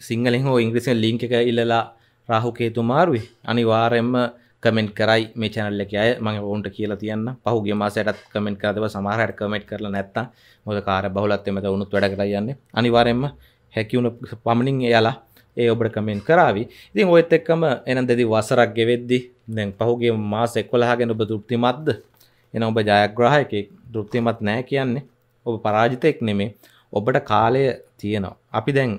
සිංහලෙන් හෝ ඉංග්‍රිසින් ලිංක එක ඉල්ලලා රාහුකේතු මාරුයි අනිවාරෙන්ම කමෙන්ට් කරයි මේ චැනල්ල එක අය මගේ ඔවුන්ට කියලා තියන්න පහුගේ මාසයටත් කමෙන්ට් කරදව සමහරට කමෙන්ට් කරලා නැත්තම් මොකද කාර්ය බහුලත්වයෙන් මෙතන උනුත් වැඩ කරලා යන්නේ අනිවාරෙන්ම හැකියුන පමණින් එයාලා ඒ ඔබට කමෙන්ට් කරාවි ඉතින් ඔයත් එක්කම එනම් දෙදි වසරක් ගෙවෙද්දි දැන් පහුගේ මාස 11 ගැන ඔබ තෘප්තිමත්ද එන ඔබ ජයග්‍රාහකෙක් තෘප්තිමත් නැහැ කියන්නේ ඔබ පරාජිතෙක් නෙමේ ඔබට කාලය තියෙනවා අපි දැන්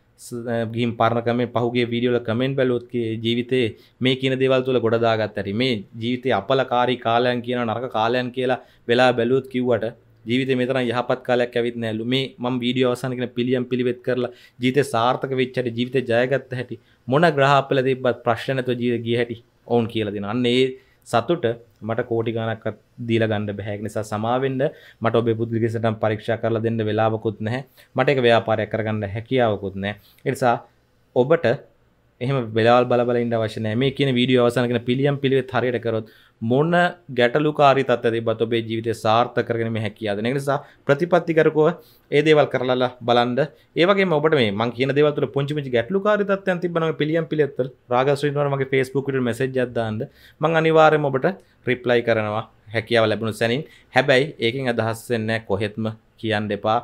ගිම් පරණකම පහුගේ වීඩියෝල කමෙන්ට් බැලොත්ගේ ජීවිතේ මේ කියන දේවල් තුළ ගොඩදාගත් ඇරි මේ ජීවිතය අපලකාරී කාලයන් කියන නරක කාලයන් කියලා වෙලා බැලූත් කිව්වට ජීවිත මෙතර යහපත් කාලයක් ඇවිත් නෑලු මේ මම වීඩියෝ අවසානගෙන පිළියම් පිළිවෙත් කරලා ජීවිතේ සාර්ථක වෙච්ච හැටි ජීවිතේ ජයගත්ත හැටි මොන ග්‍රහ අපල තිබ්බත් ප්‍රශ්න නැතුව ජීවිත ගිය හැටි ඔවුන් කියලා දෙනවා අන්න ඒ සතුට මට කෝටි ගණක් දීල ගණඩ බැහැක් නිසා සමාවෙන්ඩ මට ඔබ පුද්ලිගෙසට පරීක්ෂා කරල දෙන්න වෙලාවකුත් නැහැ මට එක ව්‍යාපාරයක් කරගන්න හැකියාවකුත් නෑ එනිසා ඔබට එහම බෙලාල් බලබලන්න වශනය මේ කියන වීඩියෝ අවසනගෙන පිළියම් පිළිවෙත් හරියට කරොත් මොන ගැටලුකාරි තත්ත තිබත් ඔබේ ජීවිතය සාර්ථ කරගෙන හැකියාද නිසා ප්‍රතිපත්තිකරකව ඒ දේවල් කරලා බලන්න ඒවගේ ඔබට මේ මං කියන දේවල් පුංචිමිචි ගැටලුකාරි තත්ත්වයන් තිබෙනවා පිළියම් පිළිතුර රාගස්විනවර මගේ Facebook එකට මැසේජ් එකක් දාන්න මං අනිවාර්යයෙන්ම ඔබට රිප්ලයි කරනවා හැකියාව ලැබුණු සැනින් හැබැයි ඒකෙන් අදහස් වෙන්නේ කොහෙත්ම කියන්න එපා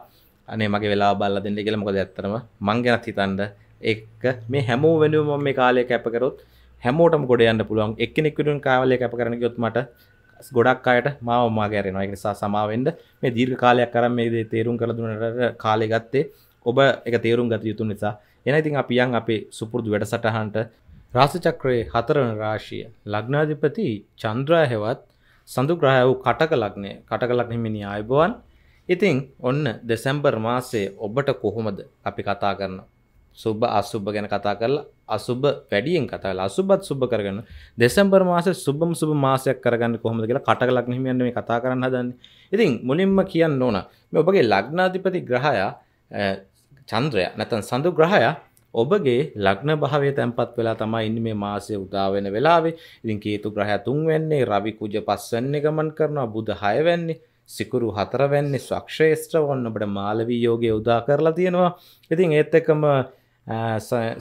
අනේ මගේ වෙලා බල්ලා දෙන්න කියලා මොකද ඇත්තටම මං ගැනත් හිතන්න ඒක මේ හැමෝ වෙනුවම මේ කාලය කැප කරොත් හැමෝටම ගොඩ යන්න පුළුවන් එක්කෙනෙක්විටුන් කාවලය කැප කරන ගොත් මට ගොඩක් අයට මාව මාගැරෙනවා එක නිසා සමාවෙන්ඩ මේ දීර්ඝ කාලයක් කරම් මේ දේ තේරුම් කළ දුන්නට කාලෙ ගත්තේ ඔබ එක තේරුම් ගත යුතු නිසා එන ඉතින් අපියන් අපේ සුපුරදු වැඩසටහන්ට රාසචක්‍රයේ හතරන රාශිය ලග්නාධිපති චන්ද්‍රා හෙවත් සඳු ග්‍රහය වූ කටක ලග්නය කටක ලග්නමිනි අයබවන් ඉතිං ඔන්න දෙසැම්බර් මාසේ ඔබට කොහොමද අපි කතා කරන්න සුබ අසුබ ගැන කතා කරලා අසුබ වැඩියෙන් කතා කරලා අසුබත් සුබ කරගන්න දෙසැම්බර් මාසේ සුබම සුබ මාසයක් කරගන්න කොහොමද කියලා කටක ලග්න හිමියන් මේ කතා කරන්න හදන්නේ ඉතින් මුලින්ම කියන්න ඕන මේ ඔබගේ ලග්නාධිපති ග්‍රහයා චන්ද්‍රයා නැත්නම් සඳු ග්‍රහයා ඔබගේ ලග්න භාවය තැන්පත් වෙලා තමයි ඉන්න මේ මාසය උදාවෙන වෙලාවේ ඉතින් කේතු ග්‍රහය තුන් වෙන්නේ රවි කුජ පස්වන්නේ ගමන් කරනවා බුධ හය වෙන්නේ සිකුරු හතර වෙන්නේ ස්වක්ෂේත්‍ර වන්න ඔබට මාලවී යෝගය උදා කරලා තියෙනවා ඉතින් ඒත් එක්කම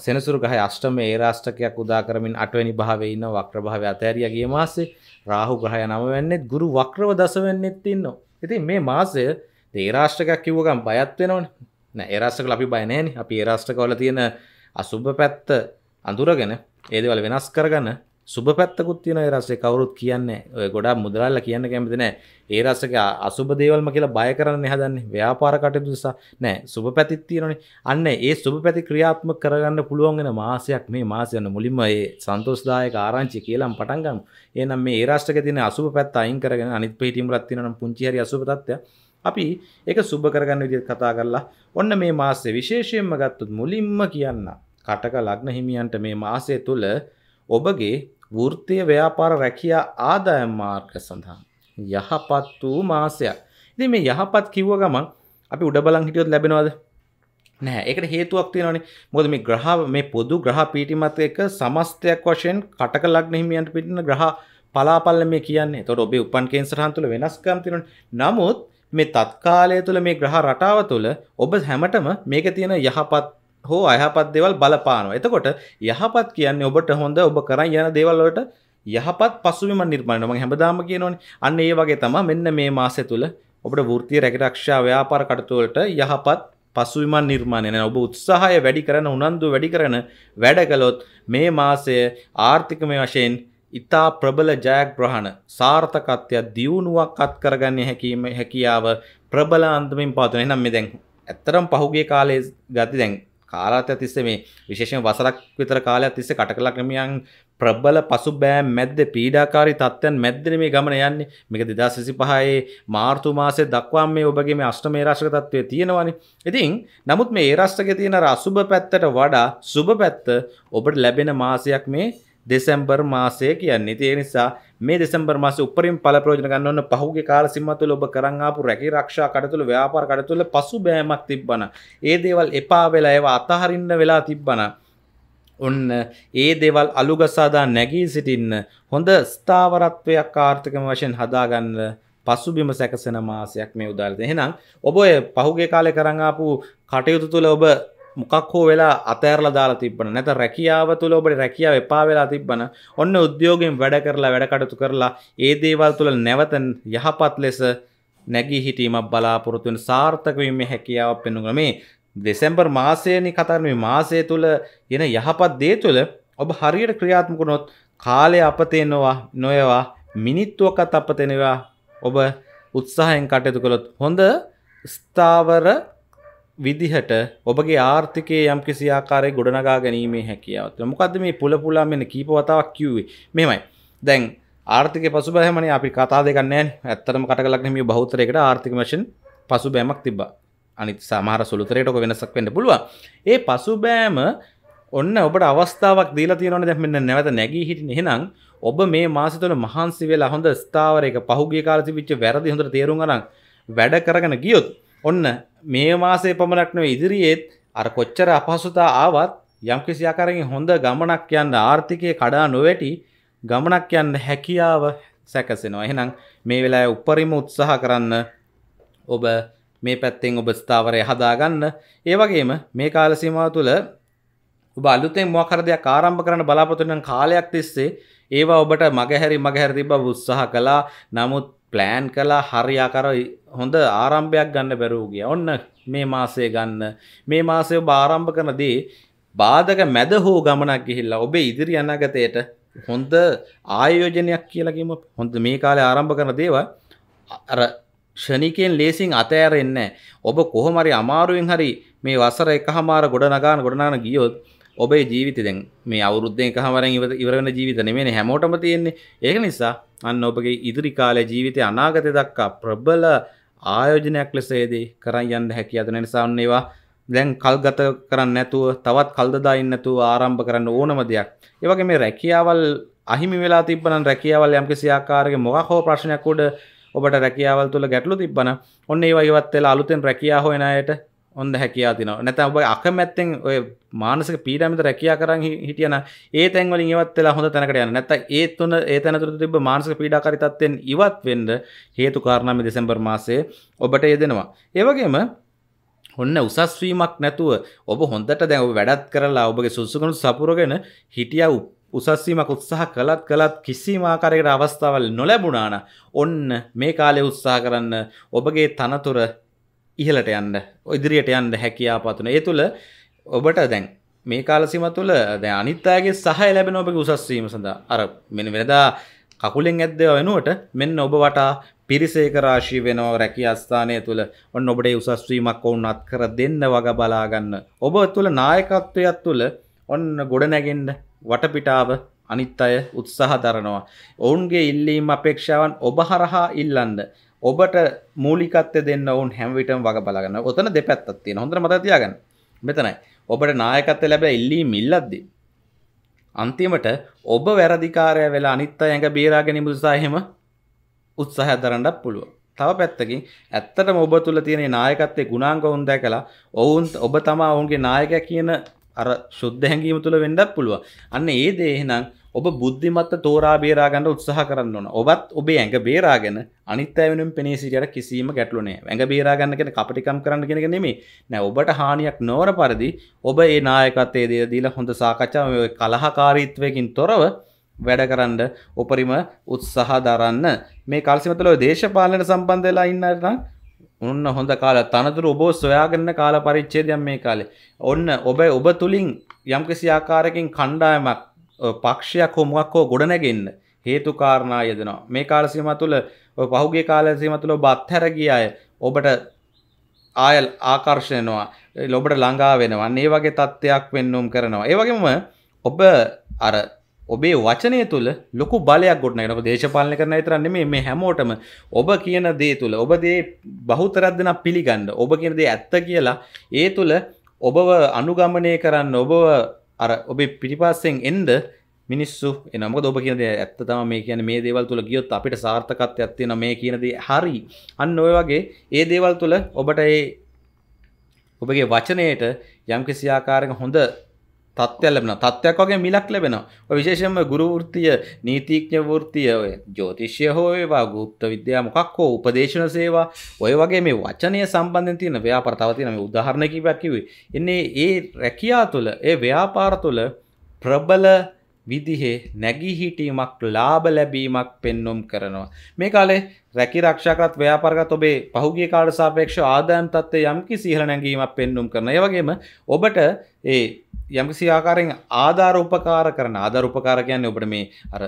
සෙනසුරු ගහ අෂ්ටම ඒ රාෂ්ටකයක් උදා කරමින් අටවැනි භාවේ ඉන්න වක්‍රභාව අතෑරිය ගිය මාසේ රාහු ග්‍රහය නම වෙන්නෙත් ගුරු වක්‍රව දස වෙන්නෙත් ඉන්නවා. ඉතින් මේ මාසය ඒ රාෂ්ටකයක් කිව්වගම් බයත් වෙනවනේ. නෑ ඒ රාෂ්ටක අපි බය නෑනේ. අපි ඒ රාෂ්ටකවල තියෙන අසුබ පැත්ත අඳුරගෙන ඒ දේවල් වෙනස් කරගෙන සුබ පැත්තකුත් තියෙන ඒ රසේ කවුරුත් කියන්නේ ඔය ගොඩාක් මුදලාල්ලා කියන්න කැමති නෑ ඒ රසක අසුබ දේවල්ම කියලා බය කරන්න හදන්නේ ව්‍යාපාර කටයුතු නිසා නෑ සුබ පැතිත් තියෙනනේ අන්න ඒ සුබ පැති ක්‍රියාත්මක කරගන්න පුළුවන් වෙන මාසයක් මේ මාසය යන මුලින්ම ඒ සන්තෝෂදායක ආරංචි කියලාම පටන් ගමු එහෙනම් මේ ඒ රාෂ්ට්‍රකේ තියෙන අසුබ පැත්ත අයින් කරගෙන අනිත් පිටින් වලත් තියෙනනම් පුංචි හරි අසුබ තත්ත්වය අපි ඒක සුබ කරගන්න විදිහට කතා කරලා ඔන්න මේ මාසයේ විශේෂයෙන්ම ගත්තොත් මුලින්ම කියන්න කටක ලග්න හිමියන්ට මේ මාසය තුල ඔබගේ වෘත්තිය ව්‍යාපාර රැකියා ආදායම් මාර්ග සඳහා යහපත් වූ මාසයක්. ඉතින් මේ යහපත් කිව්ව ගමන් අපි උඩ බලන් හිටියොත් ලැබෙනවද? නෑ. ඒකට හේතුවක් තියෙනවනේ. මොකද මේ ග්‍රහ මේ පොදු ග්‍රහ පීඨිමත් එක්ක සමස්තයක් වශයෙන් කටක ලග්න හිමියන්ට පිටින ග්‍රහ පලාපල්ල මේ කියන්නේ. ඒතකොට ඔබේ උපන් කේන්සර් හන් තුළ වෙනස්කම් තියෙනවනේ. නමුත් මේ තත්කාලය තුළ මේ ග්‍රහ රටාව තුළ ඔබ හැමතෙම මේකේ තියෙන යහපත් හෝ අයහපත් දෙවල් බලපානවා එතකොට යහපත් කියන්නේ ඔබට හොඳ ඔබ කරන්න යන දේවල්ලට යහපත් පසුවිම නිර්මාණයම හැමදාම කියනවනේ අන්න ඒ වගේ තමයි මෙන්න මේ මාසය තුල ඔබට වෘත්තීය රැකරක්ෂා ව්‍යාපාර කටයුතු වලට යහපත් පසුවිම නිර්මාණය නැන ඔබ උත්සාහය වැඩි කරන උනන්දු වැඩි කරන වැඩ කළොත් මේ මාසය ආර්ථිකමය වශයෙන් ඉතා ප්‍රබල ජයග්‍රහණ සාර්ථකත්වයක් දියුණුවක් අත් කරගන්න හැකීම හැකියාව ප්‍රබල අන්දමින් පාතන නම් මෙ දැන් ඇත්තරම් පහුගේ කාලේ ගති දැන් කාලාත්‍ය තිස්සේ මේ විශේෂයෙන් වසරක් විතර කාලයක් තිස්සේ කටකලා ක්‍රමයන් ප්‍රබල පසුබෑම් මැද්ද පීඩාකාරී තත්ත්වයන් මැද්දනේ මේ ගමන යන්නේ. මේක 2025 මාර්තු මාසයේ දක්වා මේ ඔබගේ මේ අෂ්ටමේ රාශික තත්ත්වය තියෙනවානේ. ඉතින් නමුත් මේ ඒ රාශිකයේ තියෙන අසුබ පැත්තට වඩා සුබ පැත්ත ඔබට ලැබෙන මාසයක් මේ දෙසැම්බර් මාසය කියන්නේ. ඒ නිසා මේ දෙසැම්බර් මාසයේ උපරිම ඵල ප්‍රයෝජන ගන්න ඕන පහුගිය කාල සීමාව තුළ ඔබ කරන් ආපු රැකී ආරක්ෂා කඩතුල ව්‍යාපාර කඩතුල පසුබෑමක් තිබ්බන. ඒ දේවල් එපා වෙලා ඒවා අතහරින්න වෙලා තිබ්බන. ඔන්න ඒ දේවල් අලුගසාදා නැගී සිටින්න හොඳ ස්ථාවරත්වයක් ආර්ථිකම වශයෙන් හදාගන්න පසුබිම සැකසෙන මාසයක් මේ උදාහරණය. එහෙනම් ඔබ ඔය පහුගිය කාලේ කරන් ආපු කටයුතු තුළ ඔබ මොකක් හෝ වෙලා අතෑරලා දාලා තිබ්බන නැත රැකියාව තුළ ඔබට රැකියාව එපා වෙලා තිබ්බන ඔන්න උද්‍යෝගයෙන් වැඩ කරලා වැඩකටතු කරලා ඒ දේවල් තුළ නැවතන් යහපත් ලෙස නැගී හිටීමක් බලාපොරොත්තුවෙන් සාර්ථක වීමේ හැකියාවක් පෙන්වන මේ දෙසැම්බර් මාසයනි කතරන මේ මාසය තුළ එන යහපත් දේ තුළ ඔබ හරියට ක්‍රියාත්මකුණොත් කාලය අපතයෙන්නවා නොයවා මිනිත්තුවකත් අපතෙනවා ඔබ උත්සාහයෙන් කටයුතු කළොත් හොඳ ස්ථාවර විදිහට ඔබගේ ආර්ථිකයේ යම් කිසි ආකාරයේ ගොඩනගා ගැනීමේ හැකියාව තියෙනවා. මොකද්ද මේ පුල පුලා මෙන්න කීප වතාවක් කිව්වේ? මෙහෙමයි. දැන් ආර්ථික පසුබෑමනේ අපි කතා දෙකක් නැහැ නේ. ඇත්තටම කටකලක් නෙමෙයි බහුතරයකට ආර්ථික වශයෙන් පසුබෑමක් තිබ්බා. අනිත් සමහර සුළුතරයට ඔක වෙනසක් වෙන්න පුළුවන්. ඒ පසුබෑම ඔන්න ඔබට අවස්ථාවක් දීලා තියෙනවනේ දැන් මෙන්න නැවත නැගී හිටින්න. එහෙනම් ඔබ මේ මාස තුන මහන්සි වෙලා හොඳ ස්ථාවරයක පහුගිය කාලේ තිබිච්ච වැරදි හොඳට තේරුම් ගන්න වැඩ කරගෙන ගියොත් ඔන්න මේ මාසේ පමණක් නොවේ ඉදිරියේත් අර කොච්චර අපහසුතා ආවත් යම්කිසි ආකාරයෙන් හොඳ ගමනක් යන්න ආර්ථිකය කඩා නොවැටි ගමනක් යන්න හැකියාව සැකසෙනවා. එහෙනම් මේ වෙලාවේ උපරිම උත්සාහ කරන්න ඔබ මේ පැත්තෙන් ඔබ ස්ථාවරය හදාගන්න. ඒ වගේම මේ කාල සීමාව තුළ ඔබ අලුතෙන් මොකක් හරි දෙයක් ආරම්භ කරන්න බලාපොරොත්තු වෙන කාලයක් තිස්සේ ඒවා ඔබට මගහැරි මගහැරි තිබ්බ උත්සාහ කළා. නමුත් ප්ලෑන් කලා හරියාකර හොඳ ආරම්භයක් ගන්න බැරූගිය ඔන්න මේ මාසය ගන්න මේ මාසය භාරම්භ කරනදී බාධක මැද හෝ ගමනක් ගිහිල්ලා ඔබේ ඉදිරි අනාගතයට හොඳ ආයෝජනයක් කියලකිම හොඳ මේ කාලය ආරම්භ කරන දේව අර ෂණිකෙන් ලේසින් අතෑරෙන්න ඔබ කොහොමරි අමාරුවෙන් හරි මේ වසර එක හමාර ගොඩනගාන ගොඩනාන ගියොත් ඔබේ ජීවිත දැන් මේ අවුරුද්දෙන් එකහමරෙන් ඉවර ඉවර වෙන ජීවිත නෙමෙයි හැමෝටම තියෙන්නේ. ඒක නිසා අන්න ඔබගේ ඉදිරි කාලයේ ජීවිතය අනාගතය දක්වා ප්‍රබල ආයෝජනයක් ලෙස ඒදී කරන් යන්න හැකියාද නිසා ඔන්න ඒවා දැන් කල් ගත කරන්න නැතුව තවත් කල්දදායින් නැතුව ආරම්භ කරන්න ඕනම දෙයක්. ඒ වගේ මේ රැකියාවල් අහිමි වෙලා තිබ්බනම් රැකියාවල් යම්කිසි ආකාරයක මොකක් හෝ ප්‍රශ්නයක් උඩ ඔබට රැකියාවල් තුළ ගැටලු තිබ්බනම් ඔන්න ඒවා ඉවත් වෙලා අලුතෙන් රැකියාව හොයන අයට ඔොද හැකයා තින නැත ඔබ අකමැත්තෙන් ඔය මානසක පීඩමිත රැකයා කරන්න හිටියන ඒ තැන්වල ඉවත්වෙලා හොඳ තැනකට යන නැත ඒත් වන්න ඒ තැනතුර තිබ මානසක පීඩාකරිතත්වෙන් ඉවත් වෙන්ඩ හේතු කාරණම දෙසැම්බර් මාසේ ඔබට යදෙනවා. ඒවගේම ඔන්න උසස්වීමක් නැතුව ඔබ හොඳට දැව වැඩත් කරලා ඔබගේ සුසුකනු සපුරගෙන හිටිය උසස්වීමක් උත්සාහ කළත් කළත් කිසිම ආකාරයකට අවස්ථාවල් නොලැබුණාන ඔන්න මේ කාලය උත්සාහ කරන්න ඔබගේ තනතුර ඉහලට යන්න ඉදිරියට යන්න හැකියාපත්න ඒ තුළ ඔබට දැන් මේ කාලසිම තුළ දැ අනිත්තාගේ සහය ලැබෙන ඔබ උසස්වීම සඳ අර මෙනි වෙනදා කකුලෙන් ඇද්දව වෙනුවට මෙන්න ඔබ වටා පිරිසේක රාශී වෙනෝ රැකි අස්ථානය තුළ ඔන්න ඔබට උසස්වීමක් ඔවුන් අත් කර දෙන්න වග බලාගන්න ඔබ තුළ නායකත්වයක් තුළ ඔන්න ගොඩ නැගෙන්ඩ වටපිටාව අනිත් අය උත්සාහ දරනවා ඔවුන්ගේ ඉල්ලීම් අපේක්ෂාවන් ඔබ හරහා ඉල්ලන්න ඔබට මූලිකත්ය දෙන්න ඔවන් හැමවිටම් වග බලගන්න ඔතන දෙපැත්තත්තිය හොඳ මතතියාගන්න මෙතනයි ඔබට නායකත්ත ලැබ ඉල්ලී මිල්ලද්දී. අන්තිමට ඔබ වැරදිකාරය වෙලා අනිත් අයඟ බේරාගෙන මුසාහෙම උත්සාහ දරන්නක් පුළුව තව පැත්තකින් ඇත්තට ඔබ තුළ තියෙන නායකත්තේ ගුණාංග ඔවුන් දැකලා ඔවුන් ඔබ තමා ඔවුන්ගේ නායක කියන අර ශුද්ධ හැඟීම තුළ වෙන්නක් පුළුව අන්න ඒ දේහෙනම් ඔබ බුද්ධිමත්ත තෝරා බේරාගන්න උත්සාහ කරන්න ඕන ඔබත් ඔබේ ඇඟ බේරාගෙන අනිත් ඇවෙනුම් පෙනේ සිටියට කිසිීම ගැටලුනේ ඇඟ බේරාගන්න කෙන කපටිකම් කරන්න කෙනෙ නෙමේ නෑ ඔබට හානියක් නොවර පරිදි ඔබ ඒ නායකත්තේ දේ දීලා හොඳ සාකච්ඡාව කලහකාරීත්වයකින් තොරව වැඩ කරන්න උපරිම උත්සාහ දරන්න මේ කල්සිමතුලව දේශපාලනට සම්බන්ධ වෙලා ඉන්නටනම් ඔන්න හොඳ කාල තනතුර ඔබ සොයාගන්න කාල පරිච්චේදයක් මේ කාලේ ඔන්න ඔබ ඔබ තුළින් යම්කිසි ආකාරකින් කණ්ඩායමක් පක්ෂයක් හොමුවක් හෝ ගොඩනැගෙන්න්න හේතුකාරණා යෙදනවා මේ කාලසීම තුළ පහුගේ කාලසීම තුළ බත්හැර ගිය අය ඔබට ආයල් ආකර්ශයනවා ලොබට ළඟා වෙනවා ඒ වගේ තත්ත්වයක් වෙන්නුම් කරනවා ඒවගේම ඔබ අර ඔබේ වචනය තුළ ලොකු බලයක් ගොඩනගෙන ඔබ දේශපාලන කරන විතරන්නේ මේ මේ හැමෝටම ඔබ කියන දේ තුළ ඔබ දේ බහුතරක් දෙනා පිළිගන්න ඔබ කියන දේ ඇත්ත කියලා ඒ තුළ ඔබව අනුගමනය කරන්න ඔබව අර ඔබේ පිටිපස්සෙන් එන්ද මිනිස්සු එනම ඔබ කියද ඇත්ත තම මේ කියන මේ දේවල් තුළ ගියොත් අපිට සාර්ථකත් ඇත්තින මේ කියනදේ හරි අන්න ඔය වගේ ඒ දේවල් තුළ ඔබට ඒ ඔබගේ වචනයට යම් කිසිආකාරක හොඳ තත්ත්වයක් ලැබෙන තත්ත්වයක් වගේ මිලක් ලැබෙනවා විශේෂම ගුරුවෘතිය නීතිීඥ වෘතිය ඔය ජෝතිශ්‍ය හෝවා ගුප්ත විද්‍යා මොකක් හෝ උපදේශන සේවා ඔය වගේ මේ වචනය සම්බන්ධ තියන ව්‍යාපරතාවතියන උදාහරණ කිවැකිවේ එන්නේ ඒ රැකයා තුළ ඒ ව්‍යාපාර තුළ ප්‍රබල විදිහේ නැගිහිටීමක් ලාබ ලැබීමක් පෙන්නුම් කරනවා. මේ කාලේ රැකි රක්ෂකත් ව්‍යාපරගත් ඔබේ පහුගේ කාඩ සාපේක්ෂ ආදායම් තත්ත්වය යම්කි සිහල නැගීමක් පෙන්නුම් කරන. ඒ වගේම ඔබට ඒ යම්කිසි ආකාරයෙන් ආධාරෝපකාර කරන ආධාරෝපකාර කියන්නේ ඔබට මේ අර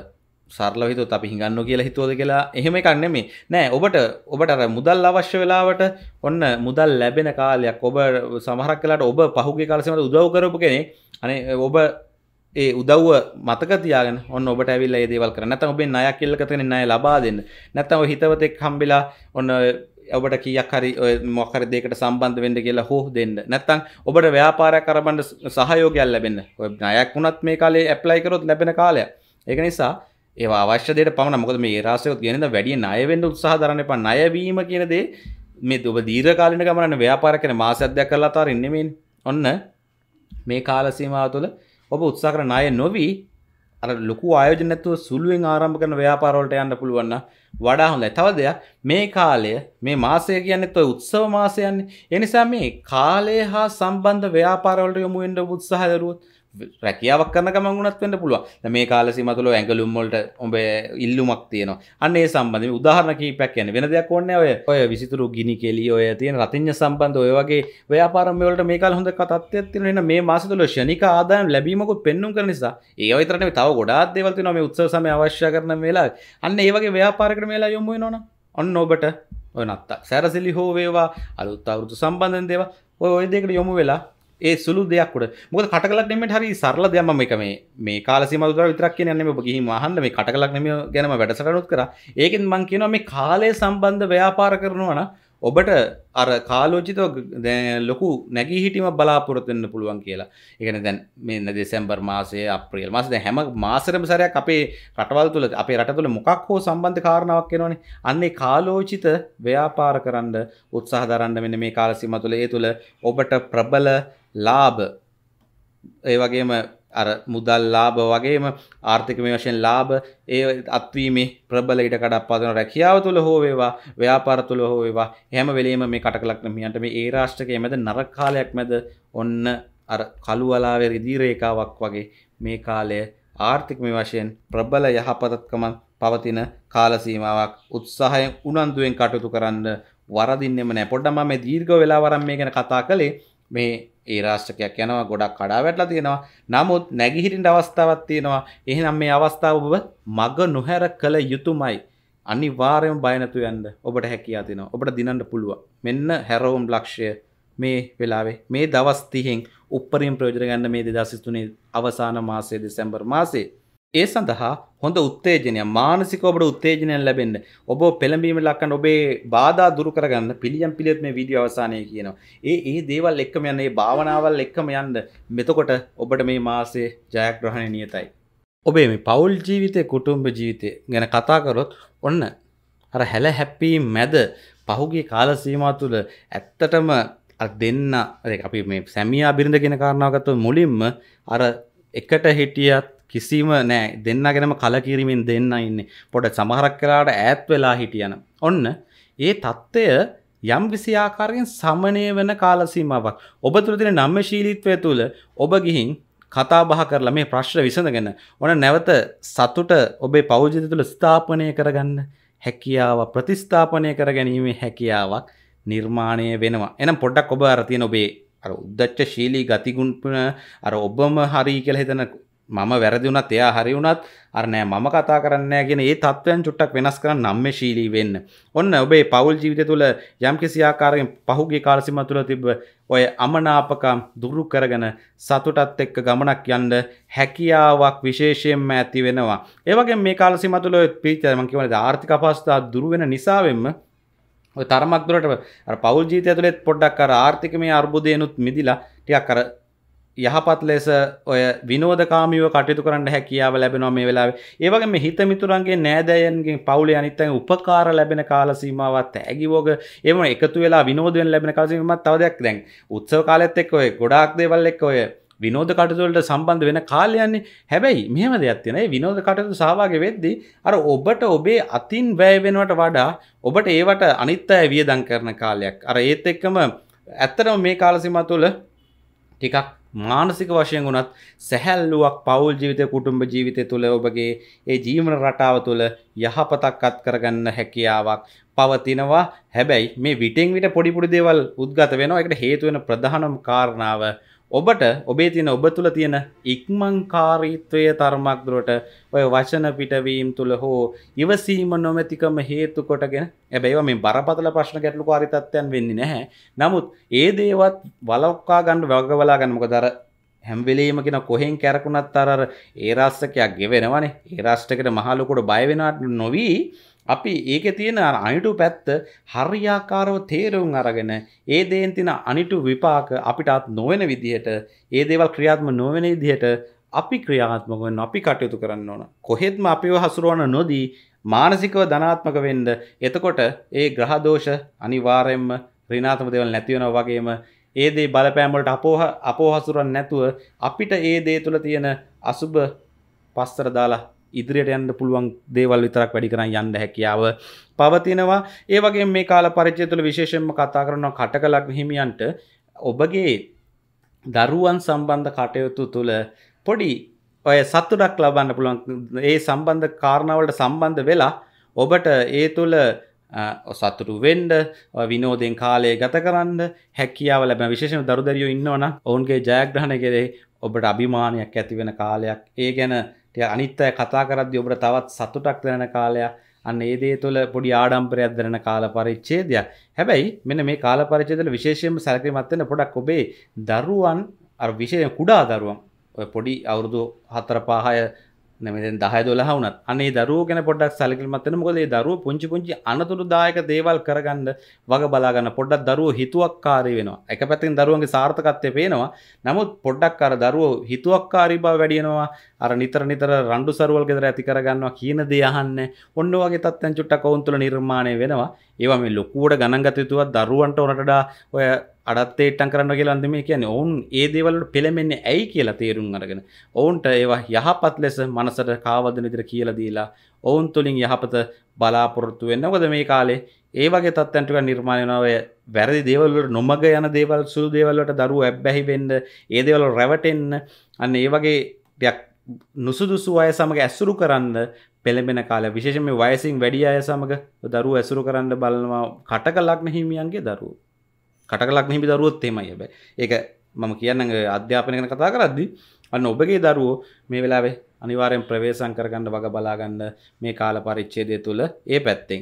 සරලව හිතුවොත් අපි හිඟන්නෝ කියලා හිතුවද කියලා එහෙම එකක් නෙමෙයි. නෑ ඔබට ඔබට අර මුදල් අවශ්‍ය වෙලාවට ඔන්න මුදල් ලැබෙන කාලයක් ඔබ සමහරක් වෙලාට ඔබ පහුගිය කාලේ සමහර උදව් කරපු කෙනෙක් අනේ ඔබ ඒ උදව්ව මතක තියාගෙන ඔන්න ඔබට ඇවිල්ලා ඒ දේවල් කරන්න. නැත්නම් ඔබෙන් ණයක් ඉල්ලක තියෙන ණය ලබා දෙන්න. නැත්නම් ඔය හිතවතෙක් හම්බෙලා ඔන්න ඔබට කියක් හරි මොකර දෙකට සම්බන්ධ වෙන්න කියලා හෝ දෙන්න නැත්තං ඔබට ව්‍යාපාරයක් කරබන්න සහයෝගයක් ලැබෙන නයක් වුණත් මේ කාලේ ඇප්ලයි කරොත් ලැබෙන කාලය ඒක නිසා ඒ අවශ්‍යයට පමණ මොකද මේ රාසයොත් ගෙනද වැඩිය ණයවෙන්න උත්සාහ දරන්න එපා ණයවීම කියන දේ මේ ඔබ දීර්ඝකාලීන ගමන ව්‍යාපාර කරන මාස අධ්‍යයක් කරලා අතාරින්නේ මෙන් ඔන්න මේ කාල සීමාව තුළ ඔබ උත්සාහ කරන ණය නොවි අර ලොකු ආයෝජනැතුව සුළුවෙන් ආරම්භ කරන ව්‍යාපාරවලට යන්න පුළුවන්න වඩා හොඳයි තව දෙයක් මේ කාලය මේ මාසය කියන්නේ තොයි උත්සව මාසයන්නේ එනිසා මේ කාලය හා සම්බන්ධ ව්‍යාපාරවලට යොමුෙන්ට උත්සාහදරුවත් රැකියාවක් කරන ගමගුණත් වන්න පුළුව මේ කාලසි මතුළ ඇඟලුම්මොල්ට ඔබේ ඉල්ලුමක් තියෙන අන්නේ සම්බඳධ උදාහරණ කීපයක් කියන වෙන දෙයක් ඔන්න ඔය ඔය විසිතුරු ගිනි කෙලි ඔය තියෙන රතිං්ඥ සම්බන්ධ ඔය වගේ ව්‍යාපාරමවලට මේකල් හොඳ කතත්ය තින මේ මාසතුල ෂණික ආදායම් ලැබීමකු පෙන්නුම් කර නිසා ඒ අතරන තව ගොඩාත් දෙවල්ති නොම උත්සම අවශ්‍ය කරන වෙලා අන්න ඒවගේ ව්‍යාපාරකට මේලා යොම්ම නොන ඔන්න ඔබට ඔය නත්තක් සැරසිලි හෝ වේවා අලුත් අවුරුදු සම්බන්ධන් දේවා ඔය ඔයදෙකට යොමු වෙලා ඒ සුළු දෙයක් උඩ මොකද කටකලක් නෙමෙයි හරි සරල දෙයක් මම එක මේ මේ කාලසීම දුර විතරක් කියන්නේ නෙමෙයි ඔබ ගිහින් අහන්න මේ කටකලක් නෙමෙයි ගැනම වැඩසටහනක් කරා ඒකෙන් මම කියනවා මේ කාලය සම්බන්ධ ව්‍යාපාර කරනවා නම් ඔබට අර කාලෝචිතව ලොකු නැගී හිටීමක් බලාපොරොත්තු වෙන්න පුළුවන් කියලා. ඒ කියන්නේ දැන් මේ දෙසැම්බර් මාසයේ අප්‍රේල් මාසයේ දැන් හැම මාසෙම සැරයක් අපේ රටවල් තුල අපේ රට තුල මොකක් හෝ සම්බන්ධ කාරණාවක් එනවනේ. අන්න ඒ කාලෝචිත ව්‍යාපාර කරන්න උත්සාහ දරන්න මෙන්න මේ කාල සීමාව තුළ ඒ තුළ ඔබට ප්‍රබල ලාභ ඒ වගේම අර මුදල් ලාභ වගේම ආර්ථික මේ වශයෙන් ලාභ ඒ අත්වීමේ ප්‍රබල ඉඩ කඩක් පදන රැකියාව තුළ හෝ වේවා ව්‍යාපාර තුළ හෝ වේවා හැම වෙලේම මේ කටකලක් මියන්ට මේ ඒ රාෂ්ට්‍රකයේ මැද නරක කාලයක් මැද ඔන්න අර කළු වලාවේ රිදී රේඛාවක් වගේ මේ කාලය ආර්ථික මේ වශයෙන් ප්‍රබල යහපතත්කම පවතින කාල සීමාවක් උත්සාහයෙන් උනන්දුවෙන් කටයුතු කරන්න වරදින්නෙම නැහැ පොඩ්ඩක් මම මේ දීර්ඝ වෙලාවක් මේ ගැන කතා කළේ මේ ඒ රාශ්ටකයක් යනවා ගොඩක් කඩා වැටලා තියෙනවා නමුත් නැගිහිටින්ට අවස්ථාවක් තියෙනවා එහෙනම් මේ අවස්ථාව ඔබ මග නොහැර කළ යුතුමයි අනිවාර්යම බය නැතුව යන්න ඔබට හැකියාව තියෙනවා ඔබට දිනන්න පුළුවන් මෙන්න හැරෝම් ලක්ෂ්‍ය මේ වෙලාවේ මේ දවස් 30න් උපරිම ප්‍රයෝජන ගන්න මේ 2023 අවසාන මාසයේ දෙසැම්බර් මාසයේ ඒ සඳහා හොඳ උත්තේජනය මානසික ඔබට උත්තේජනයක් ලැබෙන්න ඔබ පෙළඹීම ලක්කන්න ඔබේ බාධා දුරු කරගන්න පිළියම් පිළියත් මේ වීඩියෝ අවසානයේ කියනවා. ඒ ඒ දේවල් එක්කම යන ඒ භාවනාවල් එක්කම යන්න මෙතකොට ඔබට මේ මාසයේ ජයග්‍රහණය නියතයි. ඔබේ මේ පවුල් ජීවිතය කුටුම්බ ජීවිතය ගැන කතා කරොත් ඔන්න අර හැල හැප්පී මැද පහුගේ කාල සීමා තුළ ඇත්තටම දෙන්න අපි මේ සැමියා බිරිඳ කියන කාරණාවගත්ව මුලින්ම අර එකට හිටියත් කිසිම නෑ දෙන්නගෙනම කලකිරීමෙන් දෙන්න ඉන්න පොඩ සමහරක් කලාට ඈත් වෙලා හිටියන. ඔන්න ඒ තත්ත්වය යම් කිසි ආකාරයෙන් සමනය වෙන කාලසීමාවක් ඔබ තුළ තින නම්ම ශීලිත්වය තුළ ඔබ ගිහින් කතා බහ කරලා මේ ප්‍රශ්න විසඳගෙන ඕන නැවත සතුට ඔබේ පෞජිත තුළ ස්ථාපනය කරගන්න හැකියාව ප්‍රතිස්ථාපනය කර ගැනීමේ හැකියාවක් නිර්මාණය වෙනවා එනම් පොඩ්ඩක් ඔබ අරතියන ඔබේ අර උද්දච්ච ශීලී ගතිගුණපන අර ඔබම හරි කියලා හිතන මම වැරදිුණත් එයා හරි වුණත් අරනෑ මම කතා කරන්න ගෙන ඒ තත්වයන් චුට්ටක් වෙනස් කරන්න නම්ම ශීලී වෙන්න ඔන්න ඔබේ පවුල් ජීවිත තුළ යම් කිසිආකාරයෙන් පහුගේ කාලසිම තුළ තිබ ඔය අමනාපකම් දුරු කරගෙන සතුටත් එක්ක ගමනක් යන්න හැකියාවක් විශේෂයෙන්ම ඇති වෙනවා ඒවගේ මේ කාලසිම තුළ පිචරම කිවන ආර්ථික පස්ථා දුරුවෙන නිසාවෙන්ම තරමක් දුරට පවල් ජීතය තුළෙත් පොඩ්ඩක් කර ආර්ථිකමය අර්බුදයනුත් මිදිලා ටියක් කර යහපත් ලෙස ඔය විනෝදකාමීව කටයුතු කරන්න හැකියාව ලැබෙනවා මේ වෙලාවේ. ඒ වගේම හිත මිතුරන්ගේ නෑදෑයන්ගෙන් පවුලේ අනිත් අයගෙන් උපකාර ලැබෙන කාල සීමාවත් ඇගිවෝග ඒවම එකතු වෙලා විනෝදයෙන් ලැබෙන කාල සීමාවත් තව දෙයක් දැන් උත්සව කාලෙත් එක්ක ඔය ගොඩාක් දේවල් එක්ක ඔය විනෝද කටතුවලට සම්බන්ධ වෙන කාලයන්නේ හැබැයි මෙහම දෙයක් තිනේ විනෝද කටතු සහවාගේ වෙද්දි අර ඔබට ඔබේ අතින් වැෑවෙනවට වඩා ඔබට ඒවට අනිත් අය වියදං කරන කාලයක් අර ඒත් එක්කම ඇත්තටම මේ කාලසිම තුළ ටිකක් මානසික වශයෙන් වුණත් සැහැල්ලුවක් පවුල් ජීවිතය කුටුම්ඹ ජීවිතය තුළ ඔබගේ ඒ ජීවන රටාව තුළ යහපතක් අත් කරගන්න හැකියාවක් පවතිනවා හැබැයි මේ විටෙන් විට පොඩිපුඩි දේවල් උද්ගත වෙනවා එකට හේතුවෙන ප්‍රධානම කාරණාව ඔබට ඔබේ තියෙන ඔබ තුළ තියෙන ඉක්මංකාරීත්වය තර්මක්දුරට ඔය වචන පිටවීම් තුළ හෝ ඉවසීම නොමැතිකම හේතු කොටගෙන ඇබැයිව මේ බරපතල ප්‍රශ්න ගැටලු කාරිතත්වයන් වෙන්න නැහැ නමුත් ඒ දේවත් වලක්කා ගණ්ඩ වගවලා ගන්නමක දර හැම්වෙලීමකෙන කොහෙන් කැරකුණත් අරර ඒරස්සකයක් ගෙවෙනවනේ ඒරාෂ්ටකට මහලුකොට බයවෙනට නොවී අපි ඒක තියෙන අනිටු පැත්ත හරියාකාරව තේරුම් අරගෙන ඒ දේෙන් තින අනිටු විපාක අපිටත් නොවෙන විදිහට ඒ දේවල් ක්‍රියාත්ම නොවෙන විදිහට අපි ක්‍රියාත්මක අපි කටයුතු කරන්න ඕන. කොහෙත්ම අපිව හසුරුවන නොදී මානසිකව ධනාත්මක වෙන්ඩ එතකොට ඒ ග්‍රහදෝෂ අනිවාරයෙන්ම රිනාතම දෙවල් නැතිවෙන වගේම ඒ දේ බලපෑම්වලට අපෝහ අපෝහසුරන් නැතුව අපිට ඒ දේ තුළ තියෙන අසුභ පස්තර දාලා ඉදිරියට යන්න පුළුවන් දේවල් විතරක් වැඩි කරන්න යන්න හැකියාව පවතිනවා ඒ වගේ මේ කාල පරිචය තුළ විශේෂයෙන්ම කතා කරනවා කටකලක් හිමියන්ට ඔබගේ දරුවන් සම්බන්ධ කටයුතු තුළ පොඩි ඔය සත්තුඩක් ලබන්න පුළුවන් ඒ සම්බන්ධ කාරණාවලට සම්බන්ධ වෙලා ඔබට ඒ තුළ සතුරු වෙන්ඩ විනෝදෙන් කාලය ගත කරන්න හැකියාව ලැබ විශේෂම දරුදරියෝ ඉන්නවන ඔවුන්ගේ ජයග්‍රහණ කෙරේ ඔබට අභිමානයක් ඇතිවෙන කාලයක් ඒ ගැන ය අනිත් අය කතා කරද්දි ඔබට තවත් සතුටක් දැනෙන කාලයක් අන්න ඒ දේ තුළ පොඩි ආඩම්බරයක් දැනෙන කාල පරිච්ඡේදයක්. හැබැයි මෙන්න මේ කාල පරිච්ඡේදවල විශේෂයෙන්ම සැලකිලිමත් වෙන්න පොඩක් ඔබේ දරුවන් අර විශේෂ කුඩා දරුවන් ඔය පොඩි අවුරුදු 4 5 නමෙන් දහ දොලා වනත් අනේ දරුව ගැන පොඩක් සැලකිලිමත් වෙන්න මොකද ඒ දරුව පුංචි පුංචි අනතුරුදායක දේවල් කරගන්න වග බලා ගන්න පොඩ්ඩක් දරුව හිතුවක්කාරී වෙනවා එක පැත්තෙන් දරුවන්ගේ සාර්ථකත්වය පේනවා නමුත් පොඩ්ඩක් අර දරුව හිතුවක්කාරී බව වැඩි වෙනවා අර නිතර නිතර රණ්ඩු සරුවල් ගෙදර ඇති කරගන්නවා කියන දේ අහන්නේ ඔන්න වගේ තත්ත්වයන් චුට්ටක් වුන් තුළ නිර්මාණය වෙනවා ඒවා මේ ලොකුවට ගණන් ගත යුතුවත් දරුවන්ට උනටඩා ඔය අඩත්තේ ඉටන් කරන්න කියලා අන්දම කියන්නේ ඔවුන් ඒ දේවල්ට පෙළමෙන්නේ ඇයි කියලා තේරුම් අරගෙන ඔවුන්ට ඒවා යහපත් ලෙස මනසට කාවදන විදිර කියලා දීලා ඔවුන් තුළින් යහපත බලාපොරොත්තු වෙන්න මොකද මේ කාලේ ඒ වගේ තත්ත්වයන්ට නිර්මාණය වැරදි දේවල්වලට නොමග යන දේවල් සුළු දේවල්වලට දරුවෝ ඇබ්බැහි වෙන්න ඒ දේවල් රැවටෙන්න අන්න ඒ වගේ දෙයක් නුසුදුසු අය සමග ඇසුරු කරන්න පෙළඹෙන කාල විශේෂම වයසින් වැඩි අය සමඟ දරු ඇසුරු කරන්න බලනවා කටක ලක්න හිමියන්ගේ දරුවෝ කටකලක් මෙහිපි දරුවොත් එෙමයි බ ඒක මම කියන්න අධ්‍යාපනය කන කතා කරද්දි අන්න ඔබගේ දරුවෝ මේ වෙලාවේ අනිවාරයෙන් ප්‍රවේශං කරගන්න වග බලාගන්න මේ කාල පරිච්චේදය තුළ ඒ පැත්තෙන්.